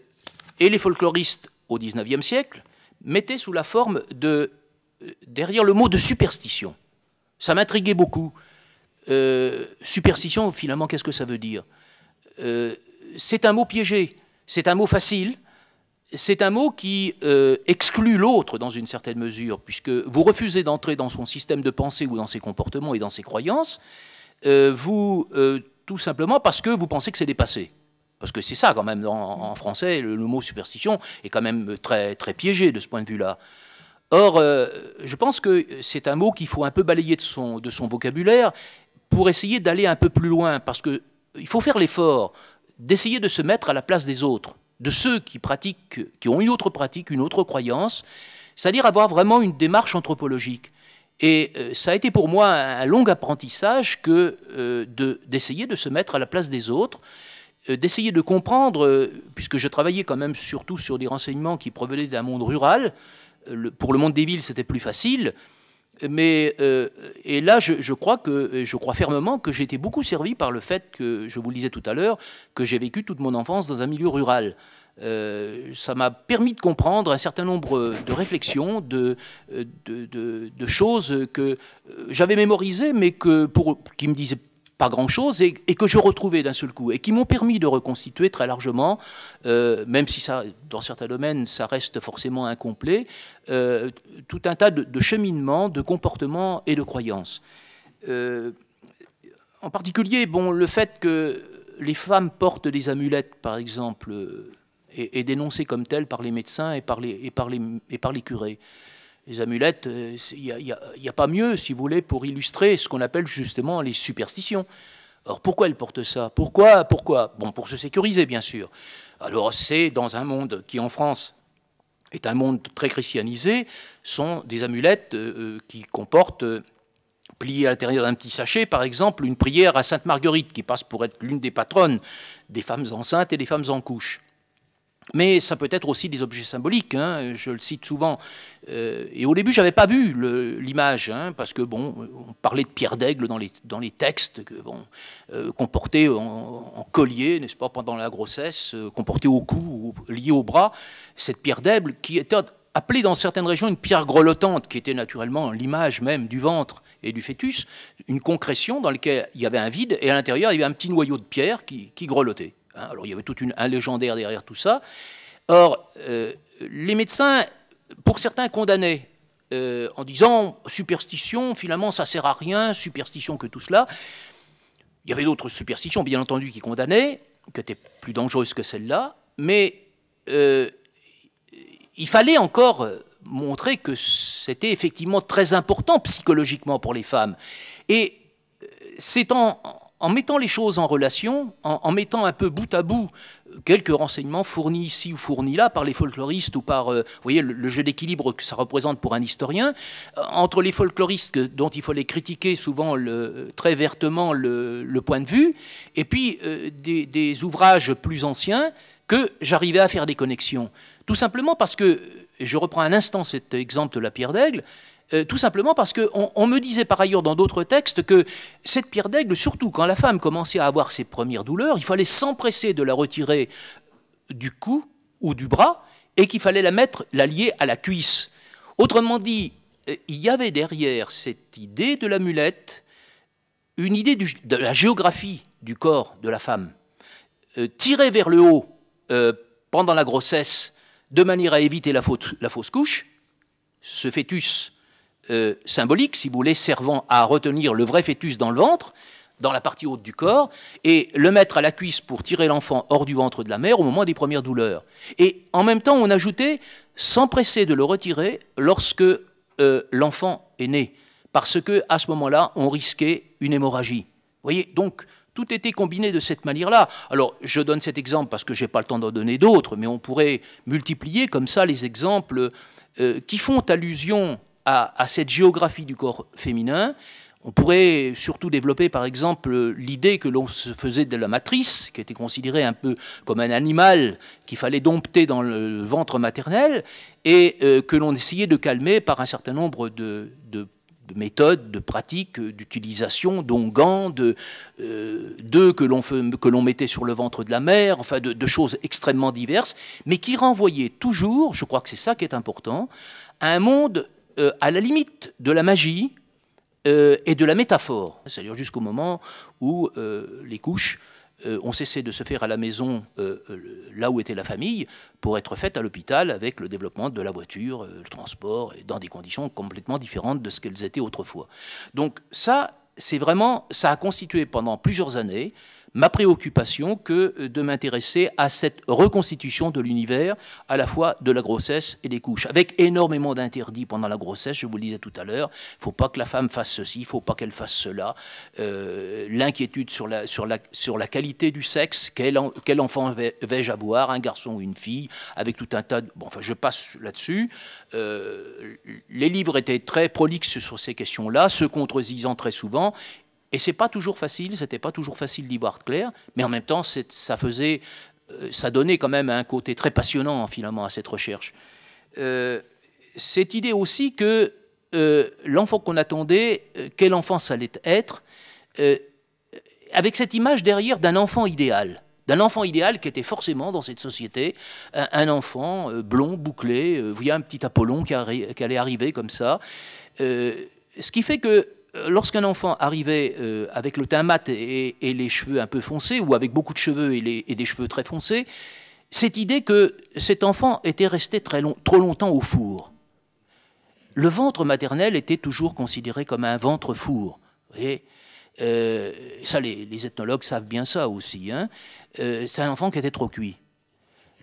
[SPEAKER 1] et les folkloristes au XIXe siècle, mettaient sous la forme de, euh, derrière le mot de superstition. Ça m'intriguait beaucoup. superstition, finalement, qu'est-ce que ça veut dire C'est un mot piégé, c'est un mot facile, c'est un mot qui euh, exclut l'autre dans une certaine mesure, puisque vous refusez d'entrer dans son système de pensée ou dans ses comportements et dans ses croyances, euh, vous, euh, tout simplement parce que vous pensez que c'est dépassé. Parce que c'est ça quand même, en, français, le, mot superstition est quand même très, très piégé de ce point de vue-là. Or, je pense que c'est un mot qu'il faut un peu balayer de son, de son vocabulaire pour essayer d'aller un peu plus loin, parce qu'il faut faire l'effort d'essayer de se mettre à la place des autres de ceux qui pratiquent, qui ont une autre pratique, une autre croyance, c'est-à-dire avoir vraiment une démarche anthropologique. Et euh, ça a été pour moi un, long apprentissage que euh, d'essayer de, se mettre à la place des autres, euh, d'essayer de comprendre, puisque je travaillais quand même surtout sur des renseignements qui provenaient d'un monde rural, pour le monde des villes c'était plus facile, mais euh, et là, je, crois que je crois fermement que j'ai été beaucoup servi par le fait que je vous le disais tout à l'heure que j'ai vécu toute mon enfance dans un milieu rural. Euh, ça m'a permis de comprendre un certain nombre de réflexions, de, euh, choses que j'avais mémorisées, mais que pour, qui me disaient pas grand-chose et, que je retrouvais d'un seul coup et qui m'ont permis de reconstituer très largement, euh, même si ça, dans certains domaines, ça reste forcément incomplet, euh, tout un tas de, cheminements, de comportements et de croyances. Euh, en particulier, bon, le fait que les femmes portent des amulettes, par exemple, est, dénoncé comme tel par les médecins et par et par et par les curés. Les amulettes, euh, il n'y a, pas mieux, si vous voulez, pour illustrer ce qu'on appelle justement les superstitions. Alors pourquoi elles portent ça Pourquoi Pourquoi Bon, pour se sécuriser, bien sûr. Alors c'est dans un monde qui, en France, est un monde très christianisé, sont des amulettes euh, euh, qui comportent, pliées à l'intérieur d'un petit sachet, par exemple, une prière à Sainte Marguerite, qui passe pour être l'une des patronnes des femmes enceintes et des femmes en couche. Mais ça peut être aussi des objets symboliques, hein. je le cite souvent. Euh, et au début, je n'avais pas vu l'image, hein, parce que, bon, on parlait de pierre d'aigle dans les, dans les textes, que, euh, portait en, collier, n'est-ce pas, pendant la grossesse, qu'on euh, portait au cou, lié au bras, cette pierre d'aigle qui était appelée dans certaines régions une pierre grelottante, qui était naturellement l'image même du ventre et du fœtus, une concrétion dans laquelle il y avait un vide, et à l'intérieur, il y avait un petit noyau de pierre qui grelottait. Hein. Alors il y avait tout un légendaire derrière tout ça. Or, euh, les médecins, pour certains, condamnaient euh, en disant superstition, finalement, ça sert à rien, superstition que tout cela. Il y avait d'autres superstitions, bien entendu, qui condamnaient, qui étaient plus dangereuses que celle-là, mais euh, il fallait encore montrer que c'était effectivement très important psychologiquement pour les femmes. Et c'est en, en mettant les choses en relation, en, mettant un peu bout à bout euh, quelques renseignements fournis ici ou fournis là par les folkloristes ou par, euh, voyez, le, jeu d'équilibre que ça représente pour un historien, euh, entre les folkloristes dont il faut les critiquer souvent très vertement le, point de vue, et puis des, ouvrages plus anciens que j'arrivais à faire des connexions. Tout simplement parce que, je reprends un instant cet exemple de la pierre d'aigle, euh, tout simplement parce qu'on me disait par ailleurs dans d'autres textes que cette pierre d'aigle, surtout quand la femme commençait à avoir ses premières douleurs, il fallait s'empresser de la retirer du cou ou du bras et qu'il fallait la mettre, la lier à la cuisse. Autrement dit, euh, il y avait derrière cette idée de l'amulette une idée de la géographie du corps de la femme. Euh, tirer vers le haut pendant la grossesse de manière à éviter la, la fausse couche, ce fœtus euh, symbolique, si vous voulez, servant à retenir le vrai fœtus dans le ventre, dans la partie haute du corps, et le mettre à la cuisse pour tirer l'enfant hors du ventre de la mère au moment des premières douleurs. Et en même temps, on ajoutait s'empresser de le retirer lorsque euh, l'enfant est né, parce que à ce moment-là, on risquait une hémorragie. Vous voyez, donc tout était combiné de cette manière-là. Alors, je donne cet exemple parce que je n'ai pas le temps d'en donner d'autres, mais on pourrait multiplier comme ça les exemples euh, qui font allusion à, cette géographie du corps féminin. On pourrait surtout développer, par exemple, l'idée que l'on se faisait de la matrice, qui était considérée un peu comme un animal qu'il fallait dompter dans le ventre maternel, et euh, que l'on essayait de calmer par un certain nombre de, méthodes, de pratiques, d'utilisation, d'ongans, de euh, d'œufs que l'on que l'on mettait sur le ventre de la mère, enfin de, de, choses extrêmement diverses, mais qui renvoyaient toujours, je crois que c'est ça qui est important, à un monde euh, à la limite de la magie euh, et de la métaphore, c'est-à-dire jusqu'au moment où euh, les couches ont cessé de se faire à la maison, là où était la famille, pour être faites à l'hôpital avec le développement de la voiture, le transport, et dans des conditions complètement différentes de ce qu'elles étaient autrefois. Donc ça, c'est vraiment, ça a constitué pendant plusieurs années ma préoccupation que euh, de m'intéresser à cette reconstitution de l'univers, à la fois de la grossesse et des couches, avec énormément d'interdits pendant la grossesse, je vous le disais tout à l'heure, il ne faut pas que la femme fasse ceci, il ne faut pas qu'elle fasse cela, euh, l'inquiétude sur la, qualité du sexe, quel, enfant vais-je avoir, un garçon ou une fille, avec tout un tas de... Bon, enfin, je passe là-dessus. Euh, les livres étaient très prolixes sur ces questions-là, se contredisant très souvent, et c'est pas toujours facile, c'était pas toujours facile d'y voir clair, mais en même temps, ça faisait, euh, ça donnait quand même un côté très passionnant finalement à cette recherche. Euh, cette idée aussi que euh, l'enfant qu'on attendait, quel enfant ça allait être, avec cette image derrière d'un enfant idéal d'un enfant idéal qui était forcément dans cette société un, enfant blond, bouclé, via un petit Apollon qui, allait arriver comme ça. ce qui fait que euh, lorsqu'un enfant arrivait euh, avec le teint mat et, les cheveux un peu foncés, ou avec beaucoup de cheveux et, des cheveux très foncés, cette idée que cet enfant était resté très trop longtemps au four. Le ventre maternel était toujours considéré comme un ventre four. Vous voyez euh, ça, les, ethnologues savent bien ça aussi. Hein. c'est un enfant qui était trop cuit.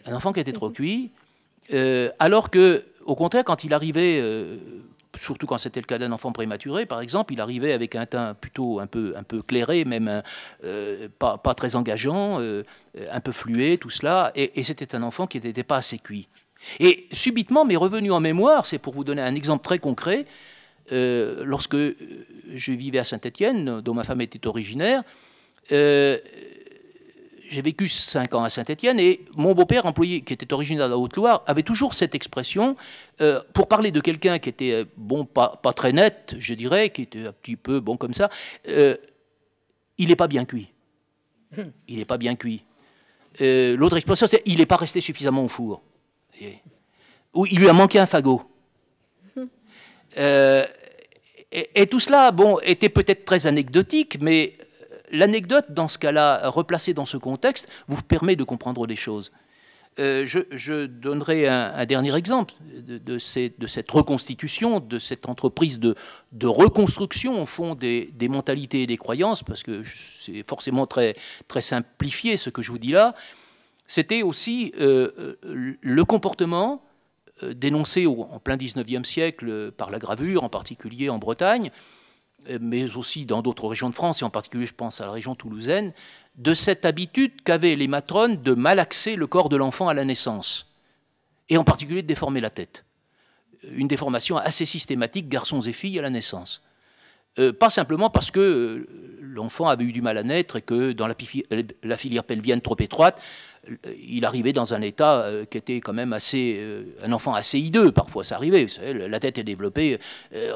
[SPEAKER 1] Un enfant qui était trop mhm. cuit, alors que, au contraire, quand il arrivait surtout quand c'était le cas d'un enfant prématuré, par exemple, il arrivait avec un teint plutôt un peu, un peu clairé, même euh, pas, très engageant, euh, un peu fluet, tout cela, et, c'était un enfant qui n'était pas assez cuit. Et subitement, mais revenu en mémoire, c'est pour vous donner un exemple très concret, euh, lorsque je vivais à Saint-Étienne, dont ma femme était originaire, j'ai vécu cinq ans à Saint-Étienne et mon beau-père, employé qui était originaire de la Haute-Loire, avait toujours cette expression euh, pour parler de quelqu'un qui était euh, bon, pas, pas, très net, je dirais, qui était un petit peu bon comme ça. Euh, il n'est pas bien cuit. Hmm. Il n'est pas bien cuit. L'autre expression, c'est il n'est pas resté suffisamment au four. Ou il lui a manqué un fagot. Hmm. et, tout cela, bon, était peut-être très anecdotique, mais l'anecdote, dans ce cas-là, replacée dans ce contexte, vous permet de comprendre des choses. Euh, je, donnerai un, dernier exemple de, cette reconstitution, de cette entreprise de, reconstruction, au fond, des, mentalités et des croyances, parce que c'est forcément très, simplifié ce que je vous dis là. C'était aussi euh, euh, le comportement dénoncé en plein 19e siècle par la gravure, en particulier en Bretagne, mais aussi dans d'autres régions de France, et en particulier je pense à la région toulousaine, de cette habitude qu'avaient les matrones de malaxer le corps de l'enfant à la naissance, et en particulier de déformer la tête. Une déformation assez systématique, garçons et filles, à la naissance. Euh, pas simplement parce que euh, l'enfant avait eu du mal à naître et que dans la filière pelvienne trop étroite, il arrivait dans un état euh, qui était quand même assez. Euh, un enfant assez hideux, parfois, ça arrivait. la tête est développée, euh,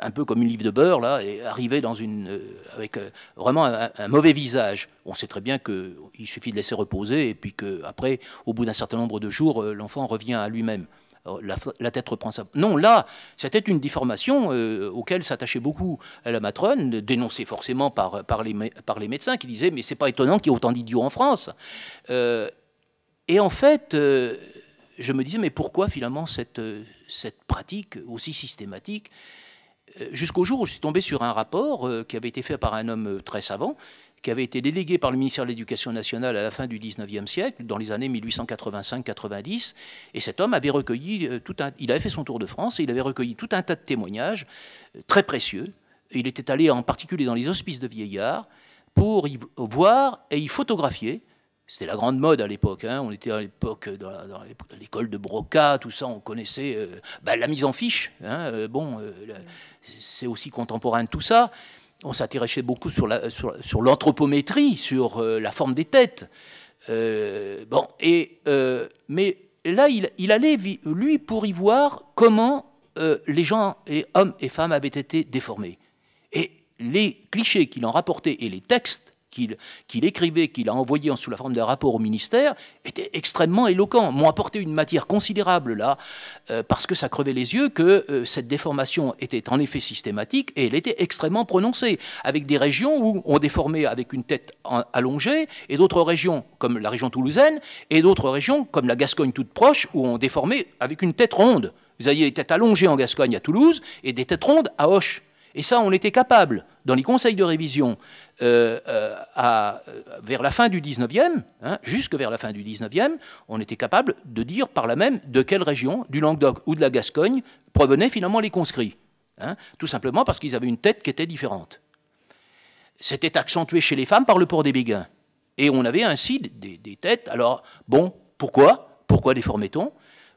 [SPEAKER 1] un peu comme une livre de beurre, là, et arrivait dans une, avec vraiment un, un mauvais visage. On sait très bien qu'il suffit de laisser reposer, et puis qu'après, au bout d'un certain nombre de jours, l'enfant revient à lui-même. Euh, la, tête reprend sa... Non, là, c'était une déformation euh, auquel s'attachait beaucoup euh, la matrone, dénoncée forcément par, les, médecins qui disaient, mais c'est pas étonnant qu'il y ait autant d'idiots en France. et en fait, je me disais, mais pourquoi finalement cette pratique aussi systématique Jusqu'au jour où je suis tombé sur un rapport qui avait été fait par un homme très savant, qui avait été délégué par le ministère de l'Éducation nationale à la fin du XIXe siècle, dans les années 1885-90. Et cet homme avait recueilli euh, tout un, il avait fait son tour de France et il avait recueilli tout un tas de témoignages euh, très précieux. Il était allé en particulier dans les hospices de vieillards pour y voir et y photographier c'était la grande mode à l'époque. Hein. On était à l'époque dans, l'école de Broca, tout ça, on connaissait euh, bah, la mise en fiche. Hein, bon, c'est aussi contemporain de tout ça on s'intéressait beaucoup sur l'anthropométrie, sur, euh, la forme des têtes. Euh, bon, et, euh, mais là, il, allait, lui, pour y voir comment les gens, et hommes et femmes, avaient été déformés. Et les clichés qu'il en rapportait et les textes qu'il écrivait, qu'il a envoyé sous la forme d'un rapport au ministère, était extrêmement éloquent, m'ont apporté une matière considérable là, euh, parce que ça crevait les yeux que euh, cette déformation était en effet systématique et elle était extrêmement prononcée, avec des régions où on déformait avec une tête allongée, et d'autres régions comme la région toulousaine, et d'autres régions comme la Gascogne toute proche, où on déformait avec une tête ronde. Vous aviez des têtes allongées en Gascogne à Toulouse et des têtes rondes à Hoche. Et ça, on était capable, dans les conseils de révision, euh, euh, euh, vers la fin du 19e, hein, jusque vers la fin du 19e, on était capable de dire par là même de quelle région, du Languedoc ou de la Gascogne, provenaient finalement les conscrits. Hein, tout simplement parce qu'ils avaient une tête qui était différente. C'était accentué chez les femmes par le port des béguins. Et on avait ainsi des, têtes. Alors, bon, pourquoi Pourquoi déformait-on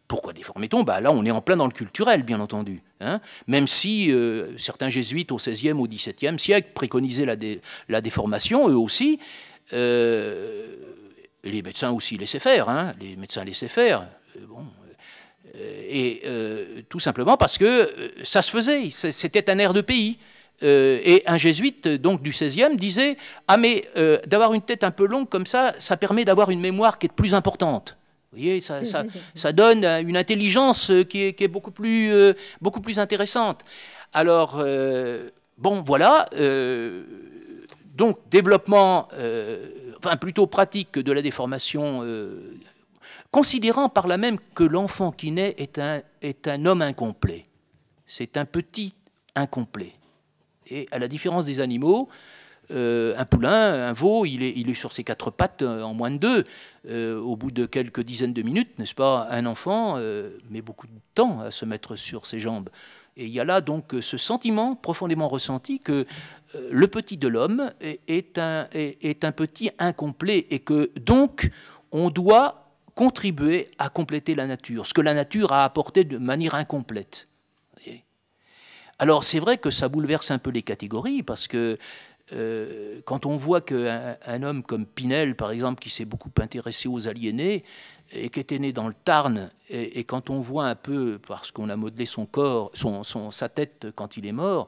[SPEAKER 1] Pourquoi déformait-on bah, Là, on est en plein dans le culturel, bien entendu. Hein, même si euh, certains jésuites au XVIe, ou XVIIe siècle préconisaient la, la déformation, eux aussi, euh, les médecins aussi laissaient faire, hein, les médecins laissaient faire. Euh, et tout simplement parce que ça se faisait, c'était un air de pays. et un jésuite donc du XVIe disait Ah, mais d'avoir une tête un peu longue comme ça, ça permet d'avoir une mémoire qui est plus importante. Vous voyez, ça, ça, donne euh, une intelligence euh, qui est, beaucoup, plus, euh, beaucoup plus intéressante. Alors, bon, voilà. donc, développement, enfin plutôt pratique de la déformation, considérant par là même que l'enfant qui naît est un, est un homme incomplet. C'est un petit incomplet. Et à la différence des animaux, euh, un poulain, un veau, il est, sur ses quatre pattes euh, en moins de deux. Euh, au bout de quelques dizaines de minutes, n'est-ce pas Un enfant met beaucoup de temps à se mettre sur ses jambes. Et il y a là donc ce sentiment profondément ressenti que le petit de l'homme est un petit incomplet et que donc on doit contribuer à compléter la nature, ce que la nature a apporté de manière incomplète. Alors c'est vrai que ça bouleverse un peu les catégories parce que euh, quand on voit qu'un un homme comme Pinel, par exemple, qui s'est beaucoup intéressé aux aliénés, et qui était né dans le Tarn, et, quand on voit un peu, parce qu'on a modelé son corps, son, sa tête quand il est mort,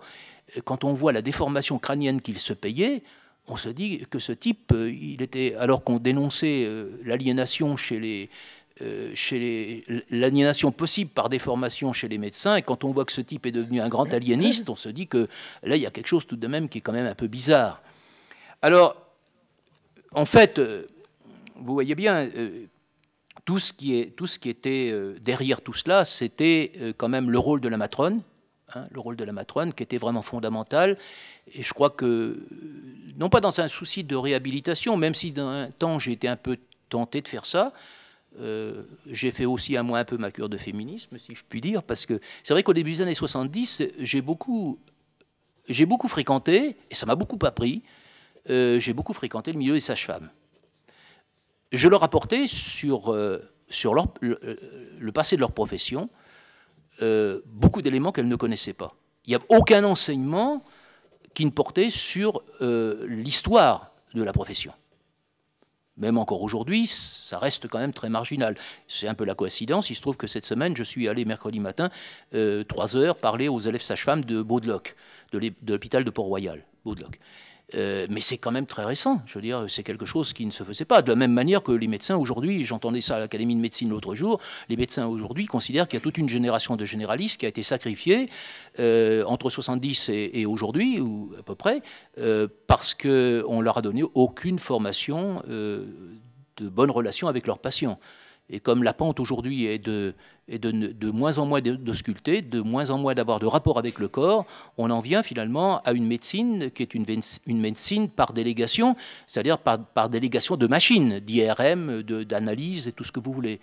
[SPEAKER 1] euh, quand on voit la déformation crânienne qu'il se payait, on se dit que ce type, euh, il était, alors qu'on dénonçait l'aliénation chez les, euh, l'aliénation possible par déformation chez les médecins. Et quand on voit que ce type est devenu un grand aliéniste, on se dit que là, il y a quelque chose tout de même qui est quand même un peu bizarre. Alors, en fait, euh, vous voyez bien, euh, tout ce qui, est, tout ce qui était derrière tout cela, c'était quand même le rôle de la matrone, hein, le rôle de la matrone qui était vraiment fondamental. Et je crois que, non pas dans un souci de réhabilitation, même si dans un temps j'ai été un peu tenté de faire ça, euh, j'ai fait aussi à moi un peu ma cure de féminisme, si je puis dire, parce que c'est vrai qu'au début des années 70, j'ai beaucoup, j'ai beaucoup fréquenté, et ça m'a beaucoup appris, euh, j'ai beaucoup fréquenté le milieu des sages-femmes. Je leur apportais sur, euh, sur leur, le, passé de leur profession beaucoup d'éléments qu'elles ne connaissaient pas. Il n'y a aucun enseignement qui ne portait sur l'histoire de la profession même encore aujourd'hui, ça reste quand même très marginal. C'est un peu la coïncidence. Il se trouve que cette semaine, je suis allé mercredi matin, euh, trois heures, parler aux élèves sages-femmes de Baudeloc, de l'hôpital de Port-Royal, Baudeloc. Euh, mais c'est quand même très récent. Je veux dire, c'est quelque chose qui ne se faisait pas. De la même manière que les médecins aujourd'hui, j'entendais ça à l'Académie de médecine l'autre jour, les médecins aujourd'hui considèrent qu'il y a toute une génération de généralistes qui a été sacrifiée euh, entre 70 et, aujourd'hui, ou à peu près, euh, parce qu'on leur a donné aucune formation de bonne relation avec leurs patients. Et comme la pente aujourd'hui est, de, moins en moins de, de de moins en moins d'avoir de rapport avec le corps, on en vient finalement à une médecine qui est une, médecine par délégation, c'est-à-dire par, délégation de machines, d'IRM, d'analyse et tout ce que vous voulez.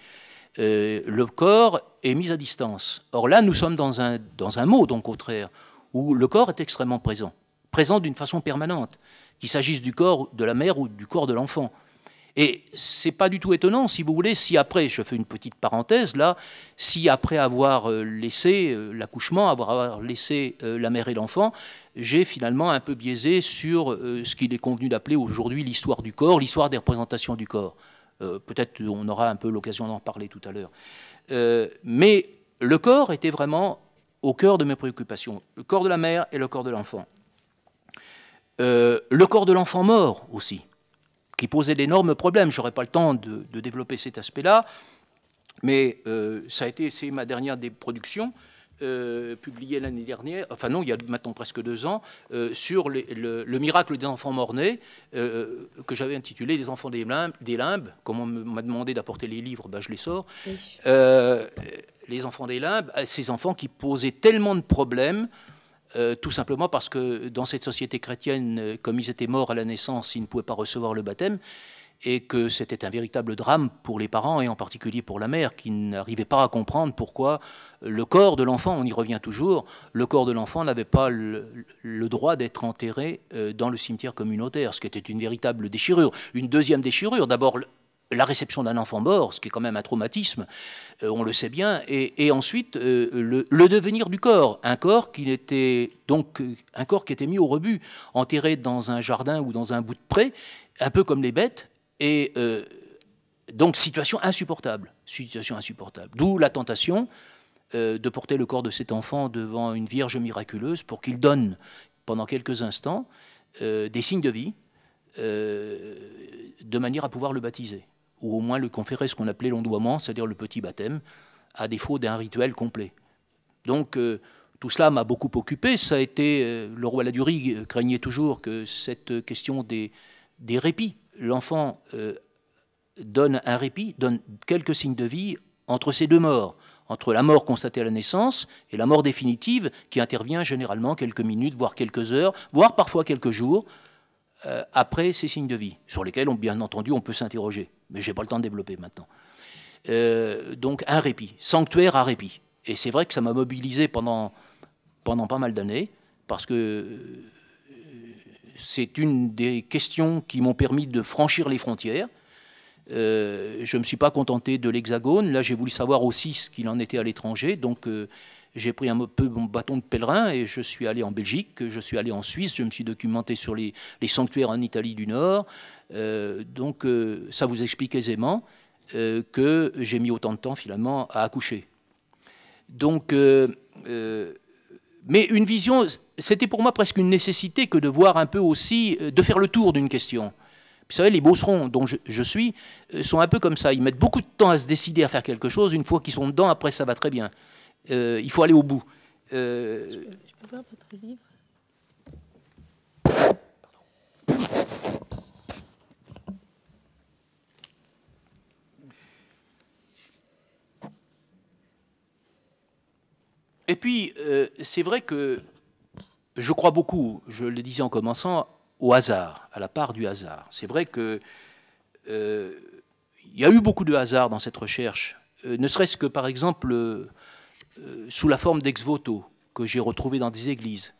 [SPEAKER 1] Euh, le corps est mis à distance. Or là, nous sommes dans un, dans un mot, donc au contraire, où le corps est extrêmement présent, présent d'une façon permanente, qu'il s'agisse du corps de la mère ou du corps de l'enfant. Et c'est pas du tout étonnant, si vous voulez, si après, je fais une petite parenthèse là, si après avoir euh, laissé euh, l'accouchement, avoir laissé euh, la mère et l'enfant, j'ai finalement un peu biaisé sur ce qu'il est convenu d'appeler aujourd'hui l'histoire du corps, l'histoire des représentations du corps. Peut-être on aura un peu l'occasion d'en parler tout à l'heure. mais le corps était vraiment au cœur de mes préoccupations, le corps de la mère et le corps de l'enfant. le corps de l'enfant mort aussi qui posait d'énormes problèmes. Je n'aurai pas le temps de, développer cet aspect-là, mais euh, ça a été c'est ma dernière des productions. Euh, publiée l'année dernière, enfin non, il y a maintenant presque deux ans, euh, sur le, miracle des enfants mort nés que j'avais intitulé Les enfants des limbes, des limbes. Comme on m'a demandé d'apporter les livres, bah, je les sors. les enfants des limbes, ces enfants qui posaient tellement de problèmes euh, tout simplement parce que dans cette société chrétienne, euh, comme ils étaient morts à la naissance, ils ne pouvaient pas recevoir le baptême, et que c'était un véritable drame pour les parents, et en particulier pour la mère, qui n'arrivait pas à comprendre pourquoi le corps de l'enfant, on y revient toujours, le corps de l'enfant n'avait pas le droit d'être enterré euh, dans le cimetière communautaire, ce qui était une véritable déchirure, une deuxième déchirure. D'abord, la réception d'un enfant mort, ce qui est quand même un traumatisme, euh, on le sait bien, et, ensuite euh, le, devenir du corps, un corps qui n'était donc euh, un corps qui était mis au rebut, enterré dans un jardin ou dans un bout de pré, un peu comme les bêtes, et donc situation insupportable, situation insupportable. D'où la tentation de porter le corps de cet enfant devant une Vierge miraculeuse pour qu'il donne pendant quelques instants des signes de vie de manière à pouvoir le baptiser ou au moins le conférer ce qu'on appelait l'ondoiement, c'est-à-dire le petit baptême, à défaut d'un rituel complet. Donc euh, tout cela m'a beaucoup occupé. Ça a été, euh, le roi Ladurie euh, craignait toujours que cette question des, des répits, l'enfant donne un répit, donne quelques signes de vie entre ces deux morts, entre la mort constatée à la naissance et la mort définitive qui intervient généralement quelques minutes, voire quelques heures, voire parfois quelques jours après ces signes de vie, sur lesquels, on, bien entendu, on peut s'interroger mais je n'ai pas le temps de développer maintenant. Euh, donc un répit, sanctuaire à répit. Et c'est vrai que ça m'a mobilisé pendant, pendant pas mal d'années, parce que euh, c'est une des questions qui m'ont permis de franchir les frontières. Euh, je ne me suis pas contenté de l'Hexagone, là j'ai voulu savoir aussi ce qu'il en était à l'étranger, donc j'ai pris un peu mon bâton de pèlerin et je suis allé en Belgique, je suis allé en Suisse, je me suis documenté sur les, les sanctuaires en Italie du Nord, euh, donc euh, ça vous explique aisément euh, que j'ai mis autant de temps finalement à accoucher. Donc, mais une vision, c'était pour moi presque une nécessité que de voir un peu aussi, de faire le tour d'une question. Vous savez, les beaucerons dont je, suis sont un peu comme ça. Ils mettent beaucoup de temps à se décider à faire quelque chose. Une fois qu'ils sont dedans, après, ça va très bien. il faut aller au bout. je, peux, voir votre livre Pardon. Et puis, euh, c'est vrai que je crois beaucoup, je le disais en commençant, au hasard, à la part du hasard. C'est vrai que euh, il y a eu beaucoup de hasard dans cette recherche, euh, ne serait-ce que par exemple sous la forme d'ex voto que j'ai retrouvé dans des églises.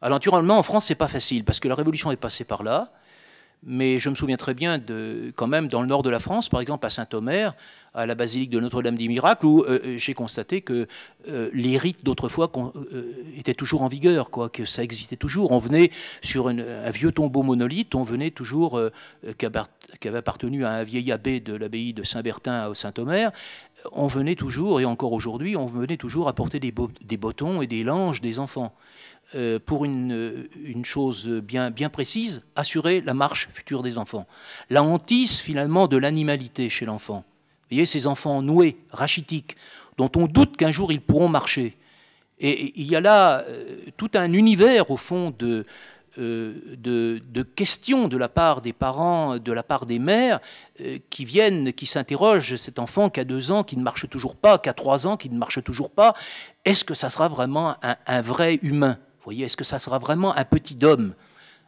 [SPEAKER 1] Alors naturellement, en France, n'est pas facile parce que la Révolution est passée par là mais je me souviens très bien de, quand même dans le nord de la France, par exemple à Saint-Omer, à la basilique de Notre-Dame des Miracles, où euh, euh, j'ai constaté que euh, les rites d'autrefois étaient toujours en vigueur, quoi, que ça existait toujours. On venait sur un vieux tombeau monolithe, on venait toujours, qui avait appartenu à un vieil abbé de l'abbaye de Saint-Bertin à Saint-Omer, on venait toujours, et encore aujourd'hui, on venait toujours apporter des, des bottons et des langes des enfants. Euh, pour euh, une, chose bien, bien précise, assurer la marche future des enfants. La hantise, finalement, de l'animalité chez l'enfant. Vous voyez, ces enfants noués, rachitiques, dont on doute qu'un jour ils pourront marcher. Et il y a là euh, tout un univers, au fond, de, questions de la part des parents, de la part des mères, qui viennent, qui s'interrogent, cet enfant qui a deux ans, qui ne marche toujours pas, qui a trois ans, qui ne marche toujours pas, est-ce que ça sera vraiment un vrai humain voyez, est-ce que ça sera vraiment un petit homme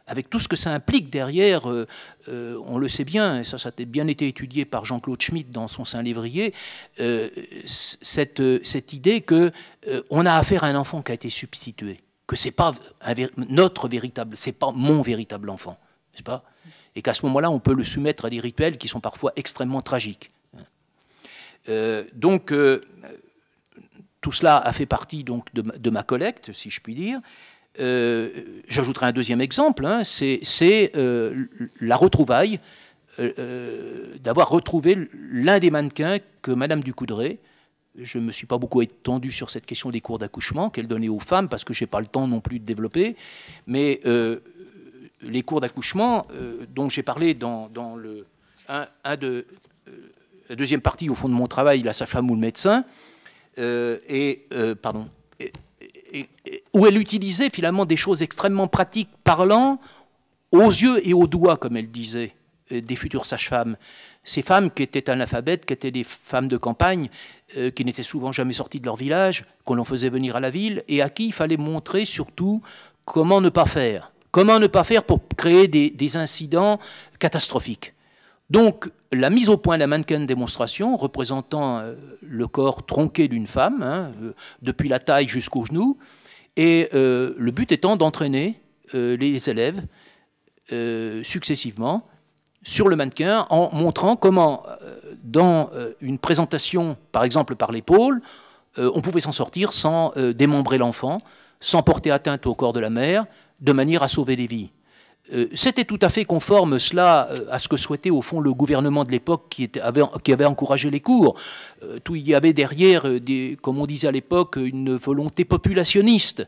[SPEAKER 1] avec tout ce que ça implique derrière, euh, euh, on le sait bien, et ça, a bien été étudié par Jean-Claude Schmitt dans son Saint-Lévrier, euh, cette, idée qu'on a affaire à un enfant qui a été substitué, que c'est pas notre véritable, c'est pas mon véritable enfant, nest pas Et qu'à ce moment-là, on peut le soumettre à des rituels qui sont parfois extrêmement tragiques. donc, tout cela a fait partie donc, de, ma collecte, si je puis dire. Euh, j'ajouterai un deuxième exemple, hein, c'est euh, la retrouvaille, euh, d'avoir retrouvé l'un des mannequins que Madame Ducoudray je ne me suis pas beaucoup étendu sur cette question des cours d'accouchement qu'elle donnait aux femmes, parce que je n'ai pas le temps non plus de développer. Mais les cours d'accouchement, dont j'ai parlé dans, la deuxième partie, au fond de mon travail, la sa femme ou le médecin, euh, et, euh, pardon, où elle utilisait finalement des choses extrêmement pratiques, parlant aux yeux et aux doigts, comme elle disait, euh, des futures sages-femmes. Ces femmes qui étaient analphabètes, qui étaient des femmes de campagne, qui n'étaient souvent jamais sorties de leur village, qu'on l'on faisait venir à la ville, et à qui il fallait montrer surtout comment ne pas faire. Comment ne pas faire pour créer des, des incidents catastrophiques. Donc, la mise au point d'un mannequin de démonstration représentant euh, le corps tronqué d'une femme, hein, euh, depuis la taille jusqu'au genou, et euh, le but étant d'entraîner les élèves successivement sur le mannequin en montrant comment, dans une présentation, par exemple par l'épaule, on pouvait s'en sortir sans démembrer l'enfant, sans porter atteinte au corps de la mère, de manière à sauver des vies. Euh, c'était tout à fait conforme cela euh, à ce que souhaitait au fond le gouvernement de l'époque qui, avait, encouragé les cours. Euh, tout, il y avait derrière, comme on disait à l'époque, une volonté populationniste,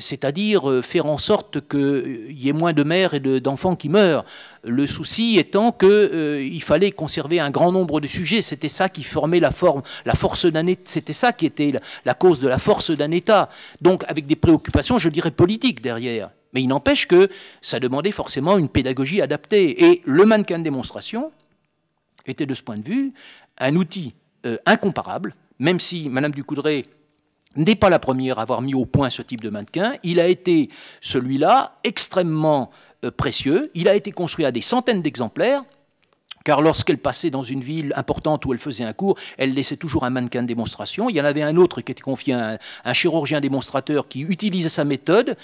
[SPEAKER 1] c'est-à-dire faire en sorte qu'il y ait moins de mères et d'enfants qui meurent. Le souci étant qu'il fallait conserver un grand nombre de sujets. C'était ça qui formait la, forme, la force d'un C'était ça qui était la cause de la force d'un État. Donc avec des préoccupations, je dirais, politiques derrière. Mais il n'empêche que ça demandait forcément une pédagogie adaptée. Et le mannequin de démonstration était de ce point de vue un outil euh, incomparable, même si Madame Ducoudray n'est pas la première à avoir mis au point ce type de mannequin. Il a été, celui-là, extrêmement euh, précieux. Il a été construit à des centaines d'exemplaires car lorsqu'elle passait dans une ville importante où elle faisait un cours, elle laissait toujours un mannequin de démonstration. Il y en avait un autre qui était confié à un chirurgien démonstrateur qui utilisait sa méthode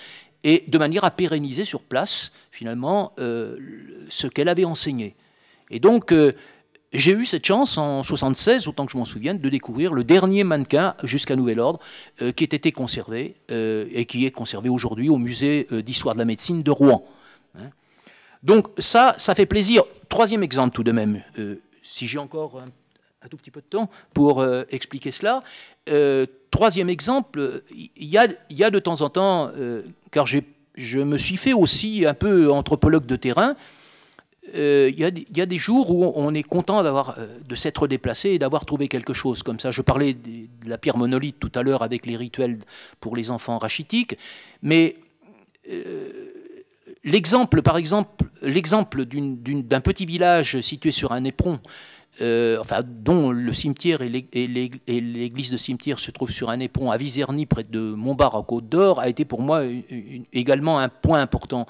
[SPEAKER 1] et de manière à pérenniser sur place, finalement, euh, ce qu'elle avait enseigné. Et donc, euh, j'ai eu cette chance en 76, autant que je m'en souvienne, de découvrir le dernier mannequin jusqu'à nouvel ordre euh, qui était été conservé et qui est conservé aujourd'hui au musée d'histoire de la médecine de Rouen. Hein. Donc ça, ça fait plaisir. Troisième exemple tout de même, si j'ai encore un, un, tout petit peu de temps pour expliquer cela troisième exemple, il y a, il de temps en temps, euh, car je me suis fait aussi un peu anthropologue de terrain, euh, il, y a, des jours où on est content euh, de s'être déplacé et d'avoir trouvé quelque chose comme ça. Je parlais de, la pierre monolithe tout à l'heure avec les rituels pour les enfants rachitiques, mais l'exemple, par exemple, l'exemple d'un petit village situé sur un éperon euh, enfin, dont le cimetière et l'église de cimetière se trouvent sur un épon à Viserny près de Montbar, à Côte d'Or, a été pour moi également un point important.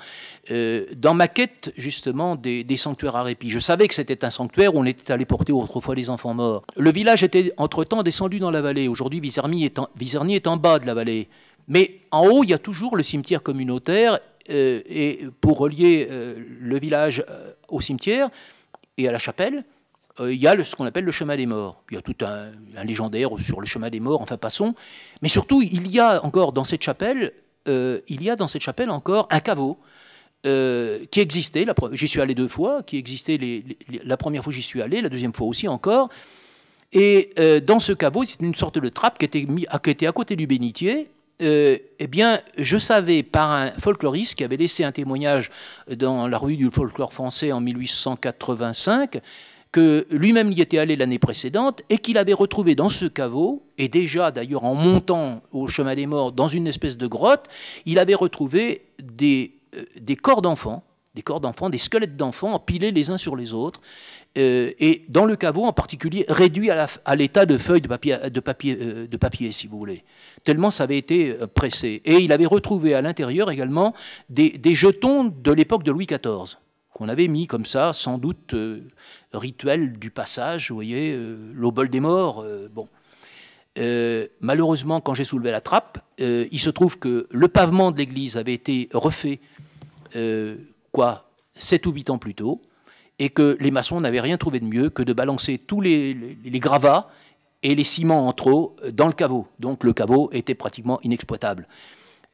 [SPEAKER 1] Euh, dans ma quête, justement, des, sanctuaires à répit, je savais que c'était un sanctuaire où on était allé porter autrefois les enfants morts. Le village était entre-temps descendu dans la vallée. Aujourd'hui, Viserny est, en, est en bas de la vallée. Mais en haut, il y a toujours le cimetière communautaire. Euh, et pour relier le village au cimetière et à la chapelle, euh, il y a ce qu'on appelle le chemin des morts. Il y a tout un, légendaire sur le chemin des morts, enfin passons. Mais surtout, il y a encore dans cette chapelle, euh, il y a dans cette chapelle encore un caveau euh, qui existait. J'y suis allé deux fois, qui existait les, la première fois j'y suis allé, la deuxième fois aussi encore. Et dans ce caveau, c'est une sorte de trappe qui était, qui était à côté du bénitier. eh bien, je savais par un folkloriste qui avait laissé un témoignage dans la revue du folklore français en 1885 que lui-même y était allé l'année précédente et qu'il avait retrouvé dans ce caveau, et déjà d'ailleurs en montant au chemin des morts dans une espèce de grotte, il avait retrouvé des, euh, des corps d'enfants, des corps d'enfants, des squelettes d'enfants empilés les uns sur les autres, euh, et dans le caveau en particulier réduit à l'état de feuilles de papier, euh, de papier, si vous voulez, tellement ça avait été pressé. Et il avait retrouvé à l'intérieur également des jetons de l'époque de Louis XIV qu'on avait mis comme ça, sans doute euh, rituel du passage, vous voyez, euh, l'obol des morts. Euh, bon. malheureusement, quand j'ai soulevé la trappe, il se trouve que le pavement de l'église avait été refait, quoi, sept ou huit ans plus tôt, et que les maçons n'avaient rien trouvé de mieux que de balancer tous les, les gravats et les ciments en trop dans le caveau. Donc le caveau était pratiquement inexploitable.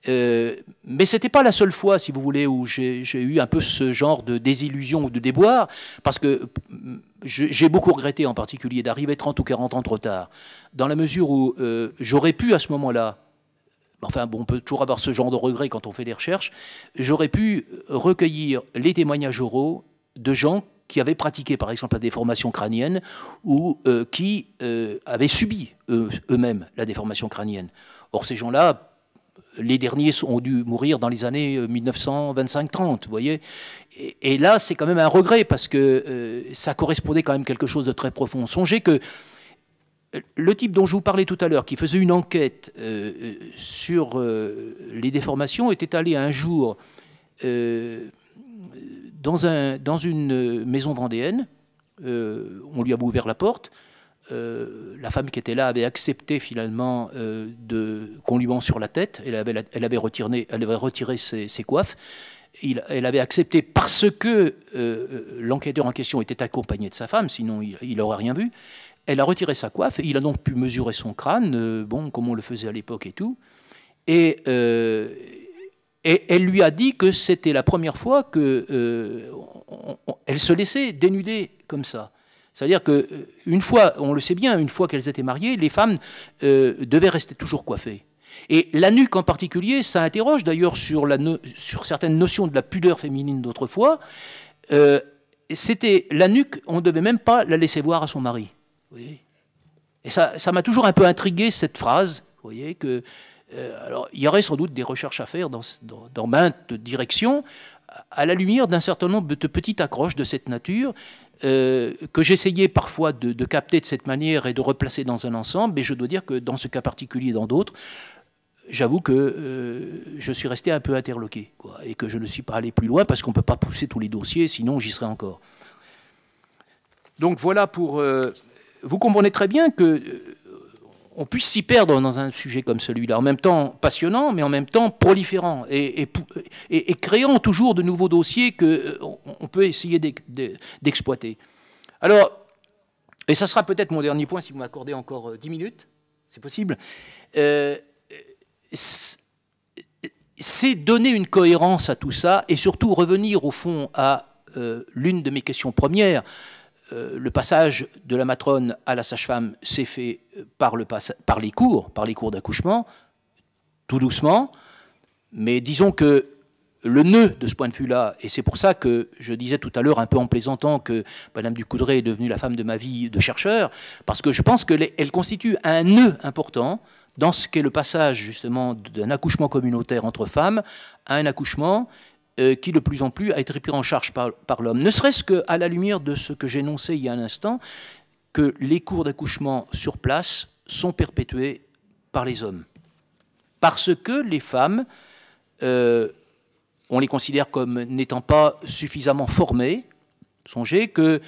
[SPEAKER 1] Euh, mais ce n'était pas la seule fois, si vous voulez, où j'ai eu un peu ce genre de désillusion ou de déboire, parce que mm, j'ai beaucoup regretté en particulier d'arriver 30 ou 40 ans trop tard, dans la mesure où euh, j'aurais pu à ce moment-là, enfin bon, on peut toujours avoir ce genre de regret quand on fait des recherches, j'aurais pu recueillir les témoignages oraux de gens qui avaient pratiqué par exemple la déformation crânienne ou euh, qui avaient subi eux-mêmes la déformation crânienne. Or ces gens-là les derniers ont dû mourir dans les années 1925-30, euh, vous voyez. Et, là, c'est quand même un regret parce que euh, ça correspondait quand même quelque chose de très profond. Songez que euh, le type dont je vous parlais tout à l'heure, qui faisait une enquête sur les déformations, était allé un jour dans, une maison vendéenne. on lui a ouvert la porte. Euh, la femme qui était là avait accepté finalement euh, de qu'on lui vend sur la tête. Elle avait, retiré, elle avait retiré ses, coiffes. elle avait accepté parce que euh, l'enquêteur en question était accompagné de sa femme, sinon il n'aurait rien vu. Elle a retiré sa coiffe, il a donc pu mesurer son crâne, bon, comme on le faisait à l'époque et tout. Et, et, elle lui a dit que c'était la première fois qu'elle se laissait dénuder comme ça cest à dire qu'une euh, fois, on le sait bien, une fois qu'elles étaient mariées, les femmes euh, devaient rester toujours coiffées. Et la nuque en particulier, ça interroge d'ailleurs sur, sur, certaines notions de la pudeur féminine d'autrefois. Euh, C'était la nuque, on ne devait même pas la laisser voir à son mari. Oui. Et ça m'a toujours un peu intrigué cette phrase. voyez que euh, alors il y aurait sans doute des recherches à faire dans, dans, dans maintes directions à la lumière d'un certain nombre de petites accroches de cette nature euh, que j'essayais parfois de, capter de cette manière et de replacer dans un ensemble, mais je dois dire que dans ce cas particulier et dans d'autres, j'avoue que euh, je suis resté un peu interloqué, et que je ne suis pas allé plus loin parce qu'on ne peut pas pousser tous les dossiers, sinon j'y serais encore. Donc voilà pour... Euh, vous comprenez très bien que on puisse s'y perdre dans un sujet comme celui-là, en même temps passionnant, mais en même temps proliférant, et, créant toujours de nouveaux dossiers qu'on euh, on peut essayer d'exploiter. Alors, et ça sera peut-être mon dernier point, si vous m'accordez encore 10 euh, minutes, c'est possible, euh, c'est donner une cohérence à tout ça, et surtout revenir au fond à l'une de mes questions premières, euh, le passage de la matrone à la sage-femme s'est fait euh, par, les cours, par les cours d'accouchement, tout doucement. Mais disons que le nœud de ce point de vue-là, et c'est pour ça que je disais tout à l'heure, un peu en plaisantant, que Madame Ducoudray est devenue la femme de ma vie de chercheur, parce que je pense qu'elle constitue un nœud important dans ce qu'est le passage justement d'un accouchement communautaire entre femmes à un accouchement euh, qui de plus en plus a été pris en charge par, l'homme. Ne serait-ce qu'à la lumière de ce que j'énonçais il y a un instant, que les cours d'accouchement sur place sont perpétués par les hommes. Parce que les femmes, euh, on les considère comme n'étant pas suffisamment formées. Songez que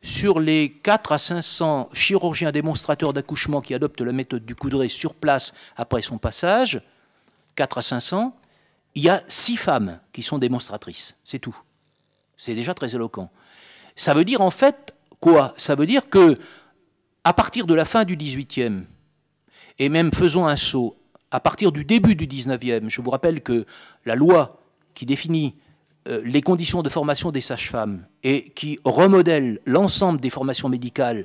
[SPEAKER 1] sur les 4 à 500 chirurgiens démonstrateurs d'accouchement qui adoptent la méthode du coudré sur place après son passage, 4 à 500, il y a six femmes qui sont démonstratrices, c'est tout. C'est déjà très éloquent. Ça veut dire en fait quoi Ça veut dire que à partir de la fin du XVIIIe, et même faisons un saut, à partir du début du XIXe, je vous rappelle que la loi qui définit euh, les conditions de formation des sages-femmes et qui remodèle l'ensemble des formations médicales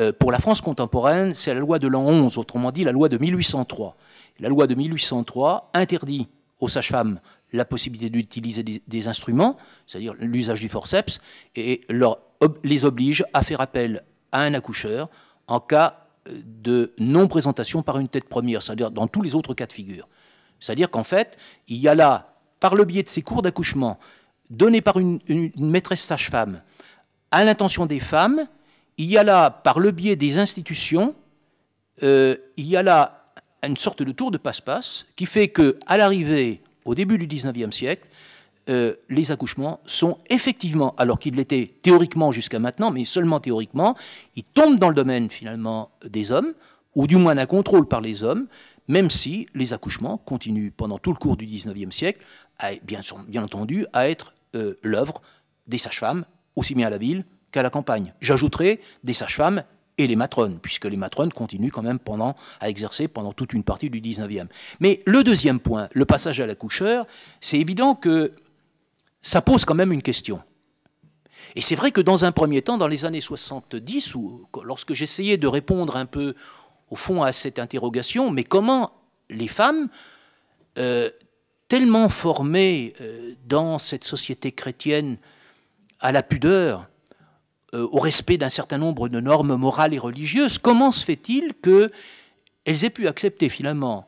[SPEAKER 1] euh, pour la France contemporaine, c'est la loi de l'an 11, autrement dit la loi de 1803. La loi de 1803 interdit aux sages-femmes la possibilité d'utiliser des, instruments, c'est-à-dire l'usage du forceps, et les oblige à faire appel à un accoucheur en cas euh, de non-présentation par une tête première, c'est-à-dire dans tous les autres cas de figure. C'est-à-dire qu'en fait, il y a là, par le biais de ces cours d'accouchement donnés par une, maîtresse sage-femme à l'intention des femmes, il y a là, par le biais des institutions, euh, il y a là une sorte de tour de passe-passe qui fait que, à l'arrivée, au début du 19e siècle, euh, les accouchements sont effectivement, alors qu'ils l'étaient théoriquement jusqu'à maintenant, mais seulement théoriquement, ils tombent dans le domaine finalement des hommes, ou du moins d'un contrôle par les hommes, même si les accouchements continuent pendant tout le cours du 19e siècle, bien, entendu, à être euh, l'œuvre des sages-femmes, aussi bien à la ville qu'à la campagne. J'ajouterai des sages-femmes et les matrones, puisque les matrones continuent quand même pendant, à exercer pendant toute une partie du 19e. Mais le deuxième point, le passage à la l'accoucheur, c'est évident que ça pose quand même une question. Et c'est vrai que dans un premier temps, dans les années 70, lorsque j'essayais de répondre un peu au fond à cette interrogation, mais comment les femmes, euh, tellement formées euh, dans cette société chrétienne à la pudeur, euh, au respect d'un certain nombre de normes morales et religieuses, comment se fait-il qu'elles aient pu accepter finalement,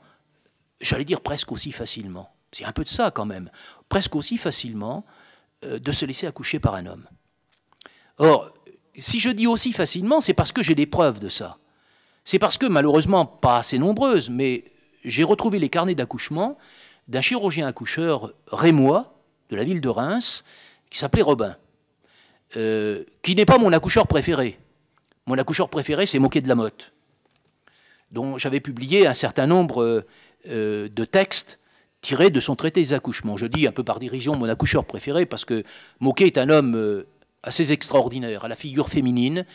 [SPEAKER 1] j'allais dire presque aussi facilement, c'est un peu de ça quand même, presque aussi facilement euh, de se laisser accoucher par un homme Or, si je dis aussi facilement, c'est parce que j'ai des preuves de ça. C'est parce que, malheureusement, pas assez nombreuses, mais j'ai retrouvé les carnets d'accouchement d'un chirurgien accoucheur rémois de la ville de Reims qui s'appelait Robin. Euh, qui n'est pas mon accoucheur préféré. Mon accoucheur préféré, c'est Moquet de la Motte, dont j'avais publié un certain nombre euh, euh, de textes tirés de son traité des accouchements. Je dis un peu par dérision mon accoucheur préféré, parce que Moquet est un homme assez extraordinaire, à la figure féminine,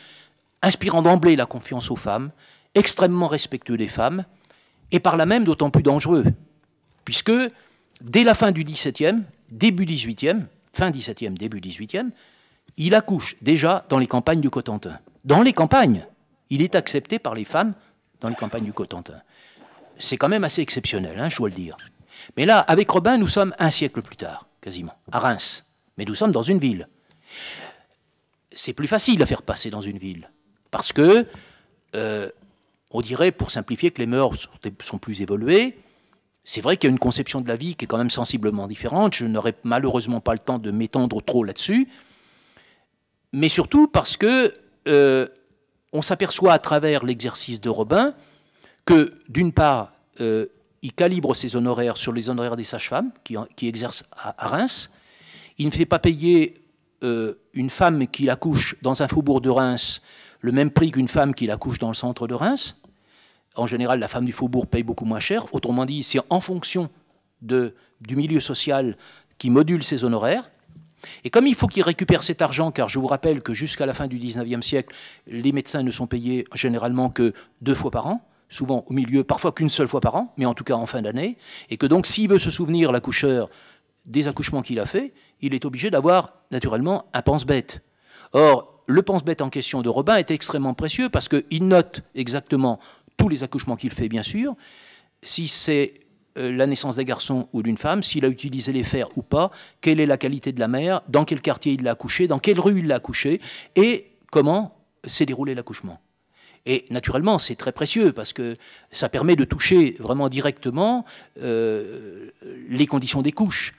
[SPEAKER 1] inspirant d'emblée la confiance aux femmes, extrêmement respectueux des femmes, et par là même d'autant plus dangereux, puisque dès la fin du XVIIe, début XVIIIe, fin XVIIe, début XVIIIe, il accouche déjà dans les campagnes du Cotentin. Dans les campagnes, il est accepté par les femmes dans les campagnes du Cotentin. C'est quand même assez exceptionnel, hein, je dois le dire. Mais là, avec Robin, nous sommes un siècle plus tard, quasiment, à Reims. Mais nous sommes dans une ville. C'est plus facile à faire passer dans une ville. Parce que, euh, on dirait, pour simplifier, que les mœurs sont plus évoluées. C'est vrai qu'il y a une conception de la vie qui est quand même sensiblement différente. Je n'aurai malheureusement pas le temps de m'étendre trop là-dessus mais surtout parce que euh, on s'aperçoit à travers l'exercice de Robin que, d'une part, euh, il calibre ses honoraires sur les honoraires des sages-femmes qui, exercent à, Reims. Il ne fait pas payer euh, une femme qui accouche dans un faubourg de Reims le même prix qu'une femme qui accouche dans le centre de Reims. En général, la femme du faubourg paye beaucoup moins cher. Autrement dit, c'est en fonction du milieu social qui module ses honoraires. Et comme il faut qu'il récupère cet argent, car je vous rappelle que jusqu'à la fin du 19e siècle, les médecins ne sont payés généralement que deux fois par an, souvent au milieu, parfois qu'une seule fois par an, mais en tout cas en fin d'année, et que donc s'il veut se souvenir, l'accoucheur, des accouchements qu'il a faits, il est obligé d'avoir naturellement un pense-bête. Or, le pense-bête en question de Robin est extrêmement précieux parce qu'il note exactement tous les accouchements qu'il fait, bien sûr. Si c'est euh, la naissance d'un garçon ou d'une femme, s'il a utilisé les fers ou pas, quelle est la qualité de la mère, dans quel quartier il l'a accouché, dans quelle rue il l'a accouché, et comment s'est déroulé l'accouchement. Et naturellement, c'est très précieux parce que ça permet de toucher vraiment directement euh, les conditions des couches,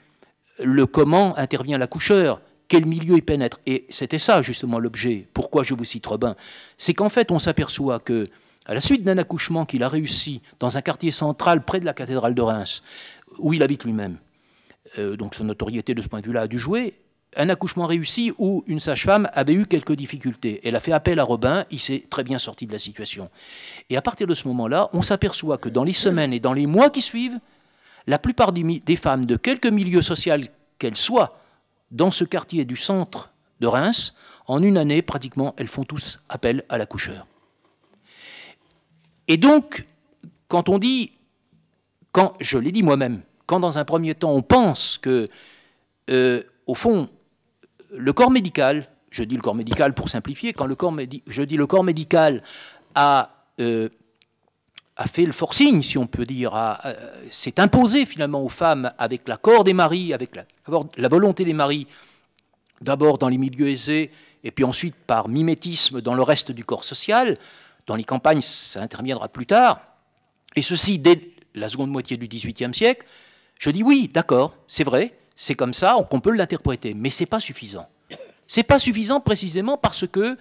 [SPEAKER 1] le comment intervient l'accoucheur, quel milieu il pénètre. Et c'était ça justement l'objet, pourquoi je vous cite Robin. C'est qu'en fait, on s'aperçoit que à la suite d'un accouchement qu'il a réussi dans un quartier central près de la cathédrale de Reims, où il habite lui-même, euh, donc son notoriété de ce point de vue-là a dû jouer, un accouchement réussi où une sage-femme avait eu quelques difficultés. Elle a fait appel à Robin, il s'est très bien sorti de la situation. Et à partir de ce moment-là, on s'aperçoit que dans les semaines et dans les mois qui suivent, la plupart des femmes de quelque milieu social qu'elles soient, dans ce quartier du centre de Reims, en une année, pratiquement, elles font tous appel à l'accoucheur. Et donc, quand on dit, quand je l'ai dit moi-même, quand dans un premier temps on pense que, euh, au fond, le corps médical, je dis le corps médical pour simplifier, quand je dis le corps médical euh, a, fait le forcing, si on peut dire, euh, s'est imposé finalement aux femmes avec l'accord des maris, avec la volonté des maris, d'abord dans les milieux aisés, et puis ensuite par mimétisme dans le reste du corps social, dans les campagnes, ça interviendra plus tard. Et ceci dès la seconde moitié du XVIIIe siècle. Je dis oui, d'accord, c'est vrai, c'est comme ça, on peut l'interpréter, mais c'est pas suffisant. C'est pas suffisant précisément parce que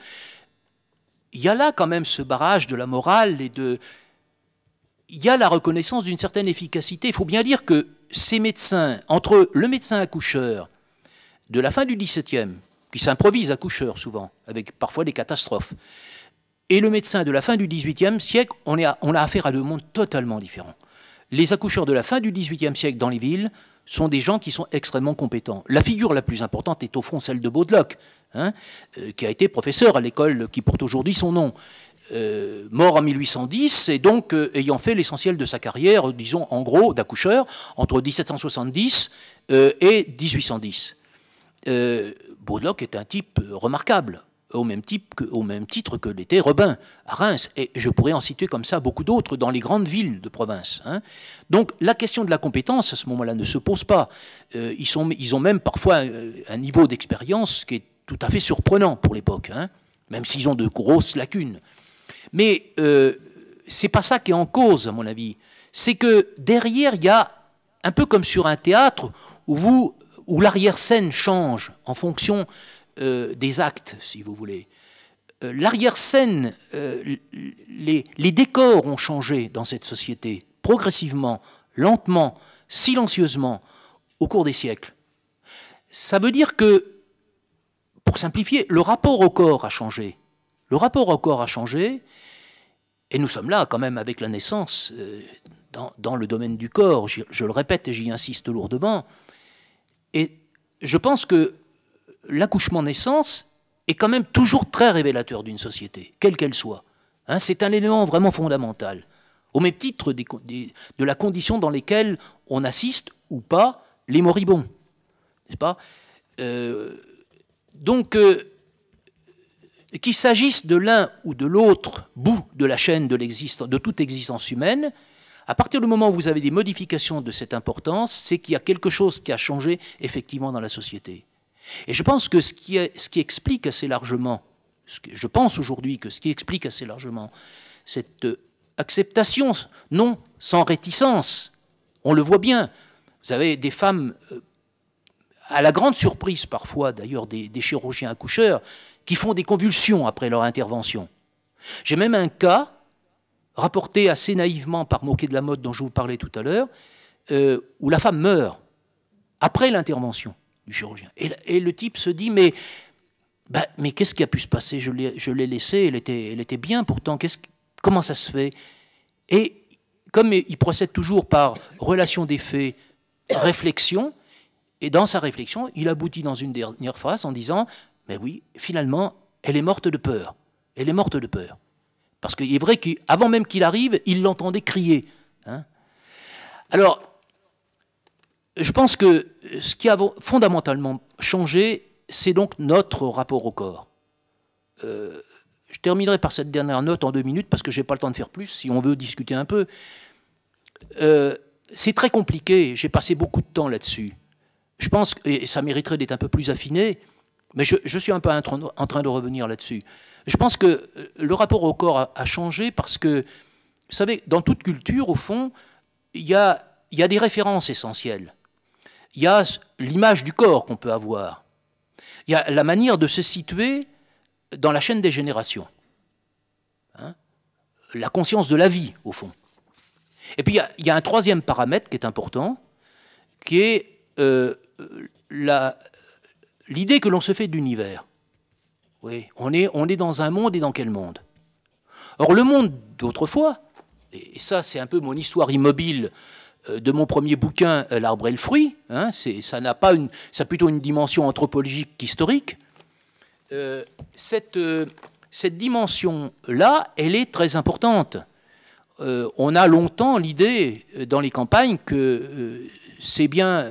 [SPEAKER 1] il y a là quand même ce barrage de la morale et de il y a la reconnaissance d'une certaine efficacité. Il faut bien dire que ces médecins, entre le médecin accoucheur de la fin du XVIIe, qui s'improvise accoucheur souvent, avec parfois des catastrophes, et le médecin de la fin du XVIIIe siècle, on, a affaire à deux mondes totalement différents. Les accoucheurs de la fin du XVIIIe siècle dans les villes sont des gens qui sont extrêmement compétents. La figure la plus importante est au fond celle de Baudeloc, hein, euh, qui a été professeur à l'école qui porte aujourd'hui son nom. Euh, mort en 1810 et donc euh, ayant fait l'essentiel de sa carrière, disons en gros, d'accoucheur, entre 1770 et 1810. Baudeloc est un type remarquable, au même, titre que l'était Robin à Reims. Et je pourrais en citer comme ça beaucoup d'autres dans les grandes villes de province. Hein. Donc la question de la compétence, à ce moment-là, ne se pose pas. Euh, ils, sont, ils ont même parfois euh, un, niveau d'expérience qui est tout à fait surprenant pour l'époque, hein, même s'ils ont de grosses lacunes. Mais euh, c'est pas ça qui est en cause, à mon avis. C'est que derrière, il y a, un peu comme sur un théâtre, où, où l'arrière-scène change en fonction euh, des actes, si vous voulez. Euh, l'arrière-scène, euh, les, décors ont changé dans cette société, progressivement, lentement, silencieusement, au cours des siècles. Ça veut dire que, pour simplifier, le rapport au corps a changé. Le rapport au corps a changé, et nous sommes là quand même avec la naissance, dans, le domaine du corps, je le répète et j'y insiste lourdement. Et je pense que l'accouchement-naissance est quand même toujours très révélateur d'une société, quelle qu'elle soit. Hein, c'est un élément vraiment fondamental, au même titre de la condition dans laquelle on assiste ou pas les moribonds. N'est-ce pas euh, Donc, euh, qu'il s'agisse de l'un ou de l'autre bout de la chaîne de, de toute existence humaine, à partir du moment où vous avez des modifications de cette importance, c'est qu'il y a quelque chose qui a changé effectivement dans la société. Et je pense que ce qui, explique assez largement, je pense aujourd'hui que ce qui explique assez largement cette euh, acceptation, non sans réticence, on le voit bien. Vous avez des femmes, euh, à la grande surprise parfois d'ailleurs des, chirurgiens accoucheurs, qui font des convulsions après leur intervention. J'ai même un cas rapporté assez naïvement par Moquet de la mode dont je vous parlais tout à l'heure, euh, où la femme meurt après l'intervention du Et, le type se dit, mais, bah, mais qu'est-ce qui a pu se passer Je l'ai laissée, elle était, elle était bien pourtant, comment ça se fait Et comme il procède toujours par relation des faits, réflexion, et dans sa réflexion, il aboutit dans une dernière phrase en disant, mais oui, finalement, elle est morte de peur. Elle est morte de peur. Parce qu'il est vrai qu'avant même qu'il arrive, il l'entendait crier. Hein. Alors, je pense que ce qui a fondamentalement changé, c'est donc notre rapport au corps. Euh, je terminerai par cette dernière note en deux minutes parce que je n'ai pas le temps de faire plus si on veut discuter un peu. Euh, c'est très compliqué, j'ai passé beaucoup de temps là-dessus. Je pense, et ça mériterait d'être un peu plus affiné, mais je, suis un peu en train de revenir là-dessus. Je pense que euh, le rapport au corps a, changé parce que, vous savez, dans toute culture, au fond, il y a des références essentielles. Il y a l'image du corps qu'on peut avoir. Il y a la manière de se situer dans la chaîne des générations. Hein. la conscience de la vie, au fond. Et puis, il y, a, un troisième paramètre qui est important, qui est euh, l'idée que l'on se fait de l'univers. Oui, on est dans un monde et dans quel monde Or, le monde d'autrefois, et ça c'est un peu mon histoire immobile euh, de mon premier bouquin, euh, L'arbre et le fruit. Hein, ça n'a pas a plutôt une dimension anthropologique qu'historique. Euh, cette, cette dimension-là, elle est très importante. on a longtemps l'idée dans les campagnes que c'est bien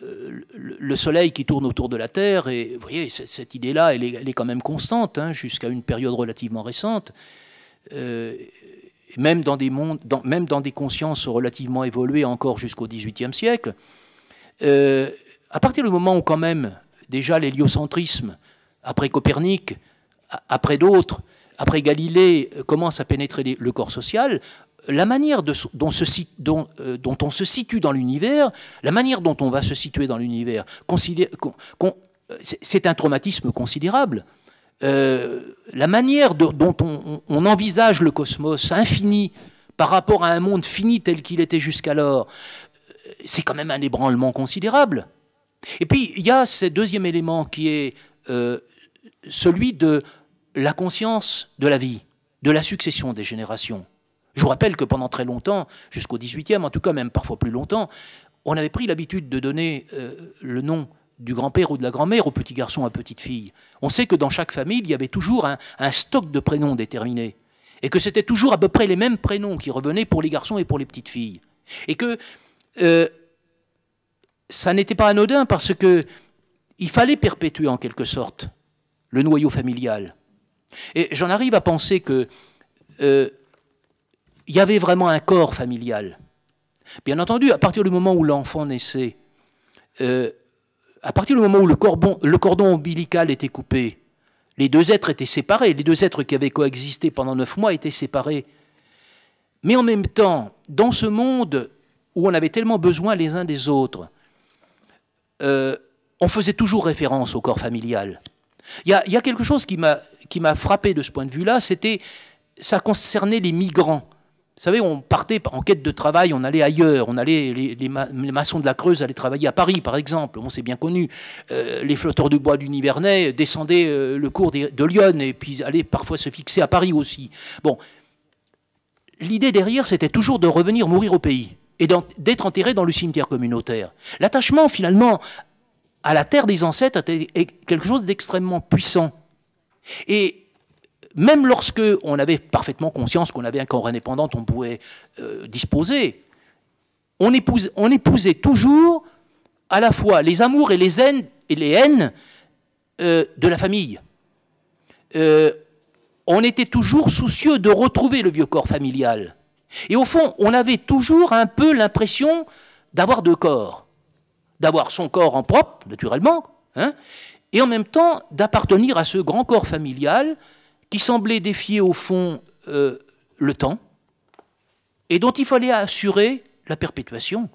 [SPEAKER 1] le Soleil qui tourne autour de la Terre, et vous voyez, cette, idée-là, elle, est, quand même constante, hein, jusqu'à une période relativement récente même dans des, mondes, même dans des consciences relativement évoluées encore jusqu'au XVIIIe siècle, euh, à partir du moment où quand même déjà l'héliocentrisme, après Copernic, après d'autres, après Galilée, euh, commence à pénétrer le corps social, la manière euh, dont, on se situe dans l'univers, la manière dont on va se situer dans l'univers, c'est un traumatisme considérable. Euh, la manière dont on, envisage le cosmos infini par rapport à un monde fini tel qu'il était jusqu'alors, euh, c'est quand même un ébranlement considérable. Et puis, il y a ce deuxième élément qui est euh, celui de la conscience de la vie, de la succession des générations. Je vous rappelle que pendant très longtemps, jusqu'au 18e, en tout cas même parfois plus longtemps, on avait pris l'habitude de donner le nom du grand-père ou de la grand-mère au petit garçon, à petite fille. On sait que dans chaque famille, il y avait toujours un, stock de prénoms déterminés. Et que c'était toujours à peu près les mêmes prénoms qui revenaient pour les garçons et pour les petites filles. Et que euh, ça n'était pas anodin parce que il fallait perpétuer en quelque sorte le noyau familial. Et j'en arrive à penser que euh, il y avait vraiment un corps familial. Bien entendu, à partir du moment où l'enfant naissait, euh, à partir du moment où le cordon, ombilical était coupé, les deux êtres étaient séparés, les deux êtres qui avaient coexisté pendant neuf mois étaient séparés. Mais en même temps, dans ce monde où on avait tellement besoin les uns des autres, euh, on faisait toujours référence au corps familial. Il y a, il y a quelque chose qui m'a frappé de ce point de vue-là, c'était ça concernait les migrants. Vous savez, on partait en quête de travail, on allait ailleurs, on allait, les, maçons de la Creuse allaient travailler à Paris, par exemple, on s'est bien connu. Euh, les flotteurs de bois du Nivernais descendaient euh, le cours de Lyon et puis allaient parfois se fixer à Paris aussi. Bon, l'idée derrière, c'était toujours de revenir mourir au pays et d'être enterré dans le cimetière communautaire. L'attachement, finalement, à la terre des ancêtres était quelque chose d'extrêmement puissant. Et même lorsque on avait parfaitement conscience qu'on avait un corps indépendant on pouvait euh, disposer, on, épousait toujours à la fois les amours et les haines, euh, de la famille. Euh, on était toujours soucieux de retrouver le vieux corps familial. Et au fond, on avait toujours un peu l'impression d'avoir deux corps. D'avoir son corps en propre, naturellement, hein, et en même temps d'appartenir à ce grand corps familial qui semblait défier au fond euh, le temps et dont il fallait assurer la perpétuation.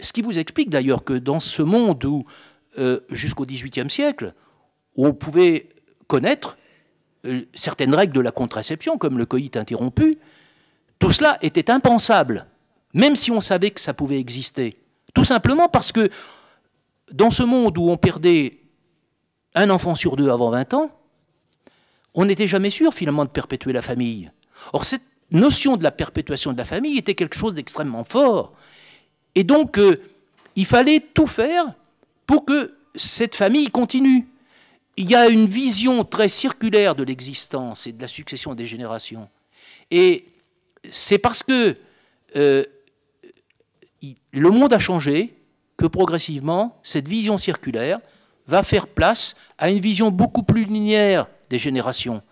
[SPEAKER 1] Ce qui vous explique d'ailleurs que dans ce monde où, euh, jusqu'au XVIIIe siècle, on pouvait connaître euh, certaines règles de la contraception, comme le coït interrompu, tout cela était impensable, même si on savait que ça pouvait exister. Tout simplement parce que dans ce monde où on perdait un enfant sur deux avant 20 ans, on n'était jamais sûr finalement de perpétuer la famille. Or, cette notion de la perpétuation de la famille était quelque chose d'extrêmement fort. Et donc, euh, il fallait tout faire pour que cette famille continue. Il y a une vision très circulaire de l'existence et de la succession des générations. Et c'est parce que euh, le monde a changé que progressivement, cette vision circulaire va faire place à une vision beaucoup plus linéaire des générations,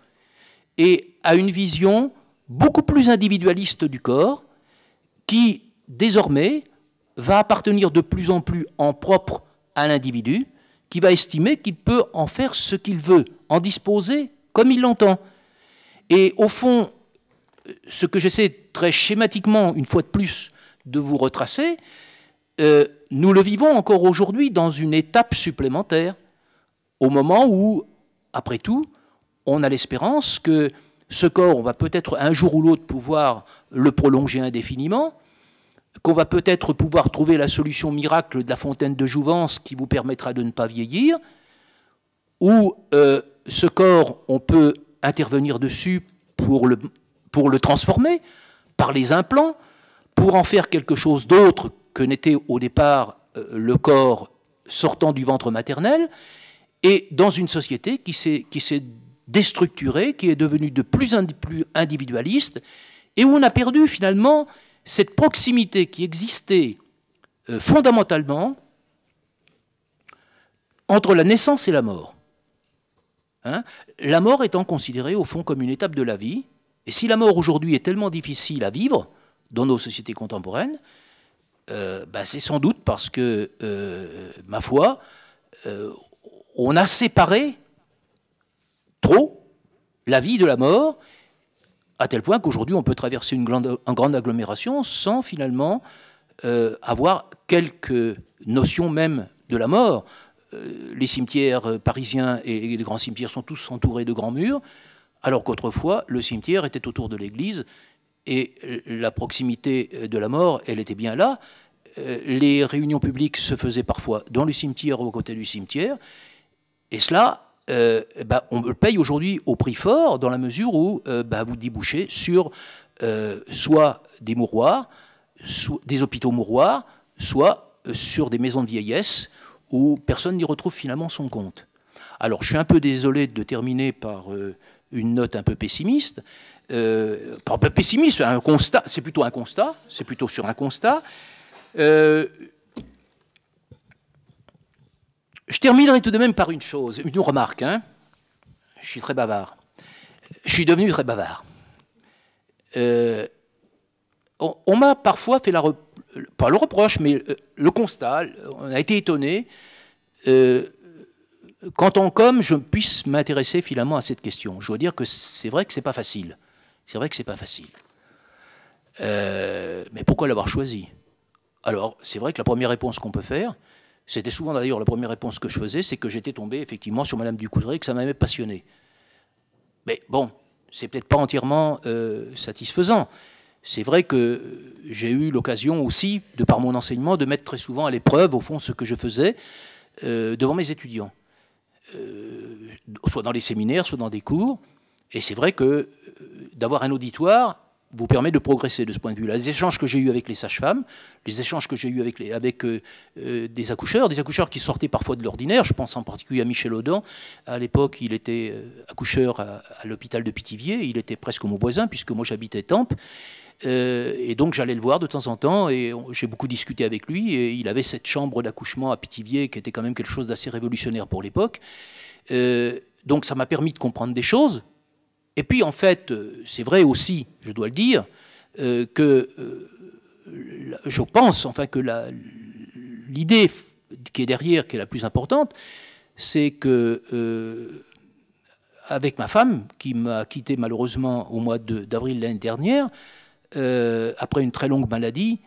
[SPEAKER 1] et à une vision beaucoup plus individualiste du corps, qui désormais va appartenir de plus en plus en propre à l'individu, qui va estimer qu'il peut en faire ce qu'il veut, en disposer comme il l'entend. Et au fond, ce que j'essaie très schématiquement, une fois de plus, de vous retracer, euh, nous le vivons encore aujourd'hui dans une étape supplémentaire, au moment où, après tout, on a l'espérance que ce corps, on va peut-être un jour ou l'autre pouvoir le prolonger indéfiniment, qu'on va peut-être pouvoir trouver la solution miracle de la fontaine de jouvence qui vous permettra de ne pas vieillir, ou euh, ce corps, on peut intervenir dessus pour le, pour le transformer par les implants, pour en faire quelque chose d'autre que n'était au départ euh, le corps sortant du ventre maternel, et dans une société qui s'est déstructuré, qui est devenu de plus en plus individualiste, et où on a perdu finalement cette proximité qui existait euh, fondamentalement entre la naissance et la mort. Hein la mort étant considérée au fond comme une étape de la vie, et si la mort aujourd'hui est tellement difficile à vivre dans nos sociétés contemporaines, euh, ben, c'est sans doute parce que, euh, ma foi, on a séparé trop la vie de la mort, à tel point qu'aujourd'hui on peut traverser une grande, agglomération sans finalement euh, avoir quelques notions même de la mort. Euh, les cimetières euh, parisiens et, les grands cimetières sont tous entourés de grands murs, alors qu'autrefois le cimetière était autour de l'église et la proximité de la mort, elle était bien là. les réunions publiques se faisaient parfois dans le cimetière ou aux côtés du cimetière, et cela euh, bah, on le paye aujourd'hui au prix fort, dans la mesure où euh, bah, vous débouchez sur euh, soit des mouroirs, des hôpitaux mouroirs, soit sur des maisons de vieillesse où personne n'y retrouve finalement son compte. Alors, je suis un peu désolé de terminer par une note un peu pessimiste. pas pessimiste, un constat, c'est plutôt un constat, c'est plutôt sur un constat. Je terminerai tout de même par une chose, une remarque. Hein. je suis très bavard. Je suis devenu très bavard. Euh, on, m'a parfois fait la le reproche, mais euh, le constat. On a été étonné euh, quand on comme je puisse m'intéresser finalement à cette question. Je dois dire que c'est vrai que c'est pas facile. C'est vrai que c'est pas facile. mais pourquoi l'avoir choisi Alors c'est vrai que la première réponse qu'on peut faire, c'était souvent d'ailleurs la première réponse que je faisais, c'est que j'étais tombé effectivement sur Madame Ducoudray que ça m'avait passionné. Mais bon, c'est peut-être pas entièrement euh, satisfaisant. C'est vrai que j'ai eu l'occasion aussi, de par mon enseignement, de mettre très souvent à l'épreuve, au fond, ce que je faisais euh, devant mes étudiants, euh, soit dans les séminaires, soit dans des cours. Et c'est vrai que d'avoir un auditoire, vous permet de progresser de ce point de vue-là. Les échanges que j'ai eus avec les sages-femmes, les échanges que j'ai eus avec, euh, euh, des accoucheurs, des accoucheurs qui sortaient parfois de l'ordinaire, je pense en particulier à Michel Audin, à l'époque il était euh, accoucheur à, l'hôpital de Pithiviers, il était presque mon voisin puisque moi j'habitais Tempe, et donc j'allais le voir de temps en temps et j'ai beaucoup discuté avec lui, et il avait cette chambre d'accouchement à Pithiviers qui était quand même quelque chose d'assez révolutionnaire pour l'époque. donc ça m'a permis de comprendre des choses, et puis, en fait, euh, c'est vrai aussi, je dois le dire, euh, que euh, je pense, enfin, que l'idée qui est derrière, qui est la plus importante, c'est que, avec ma femme, qui m'a quitté malheureusement au mois d'avril l'année dernière, après une très longue maladie,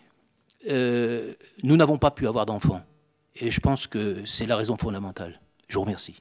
[SPEAKER 1] nous n'avons pas pu avoir d'enfants. Et je pense que c'est la raison fondamentale. Je vous remercie.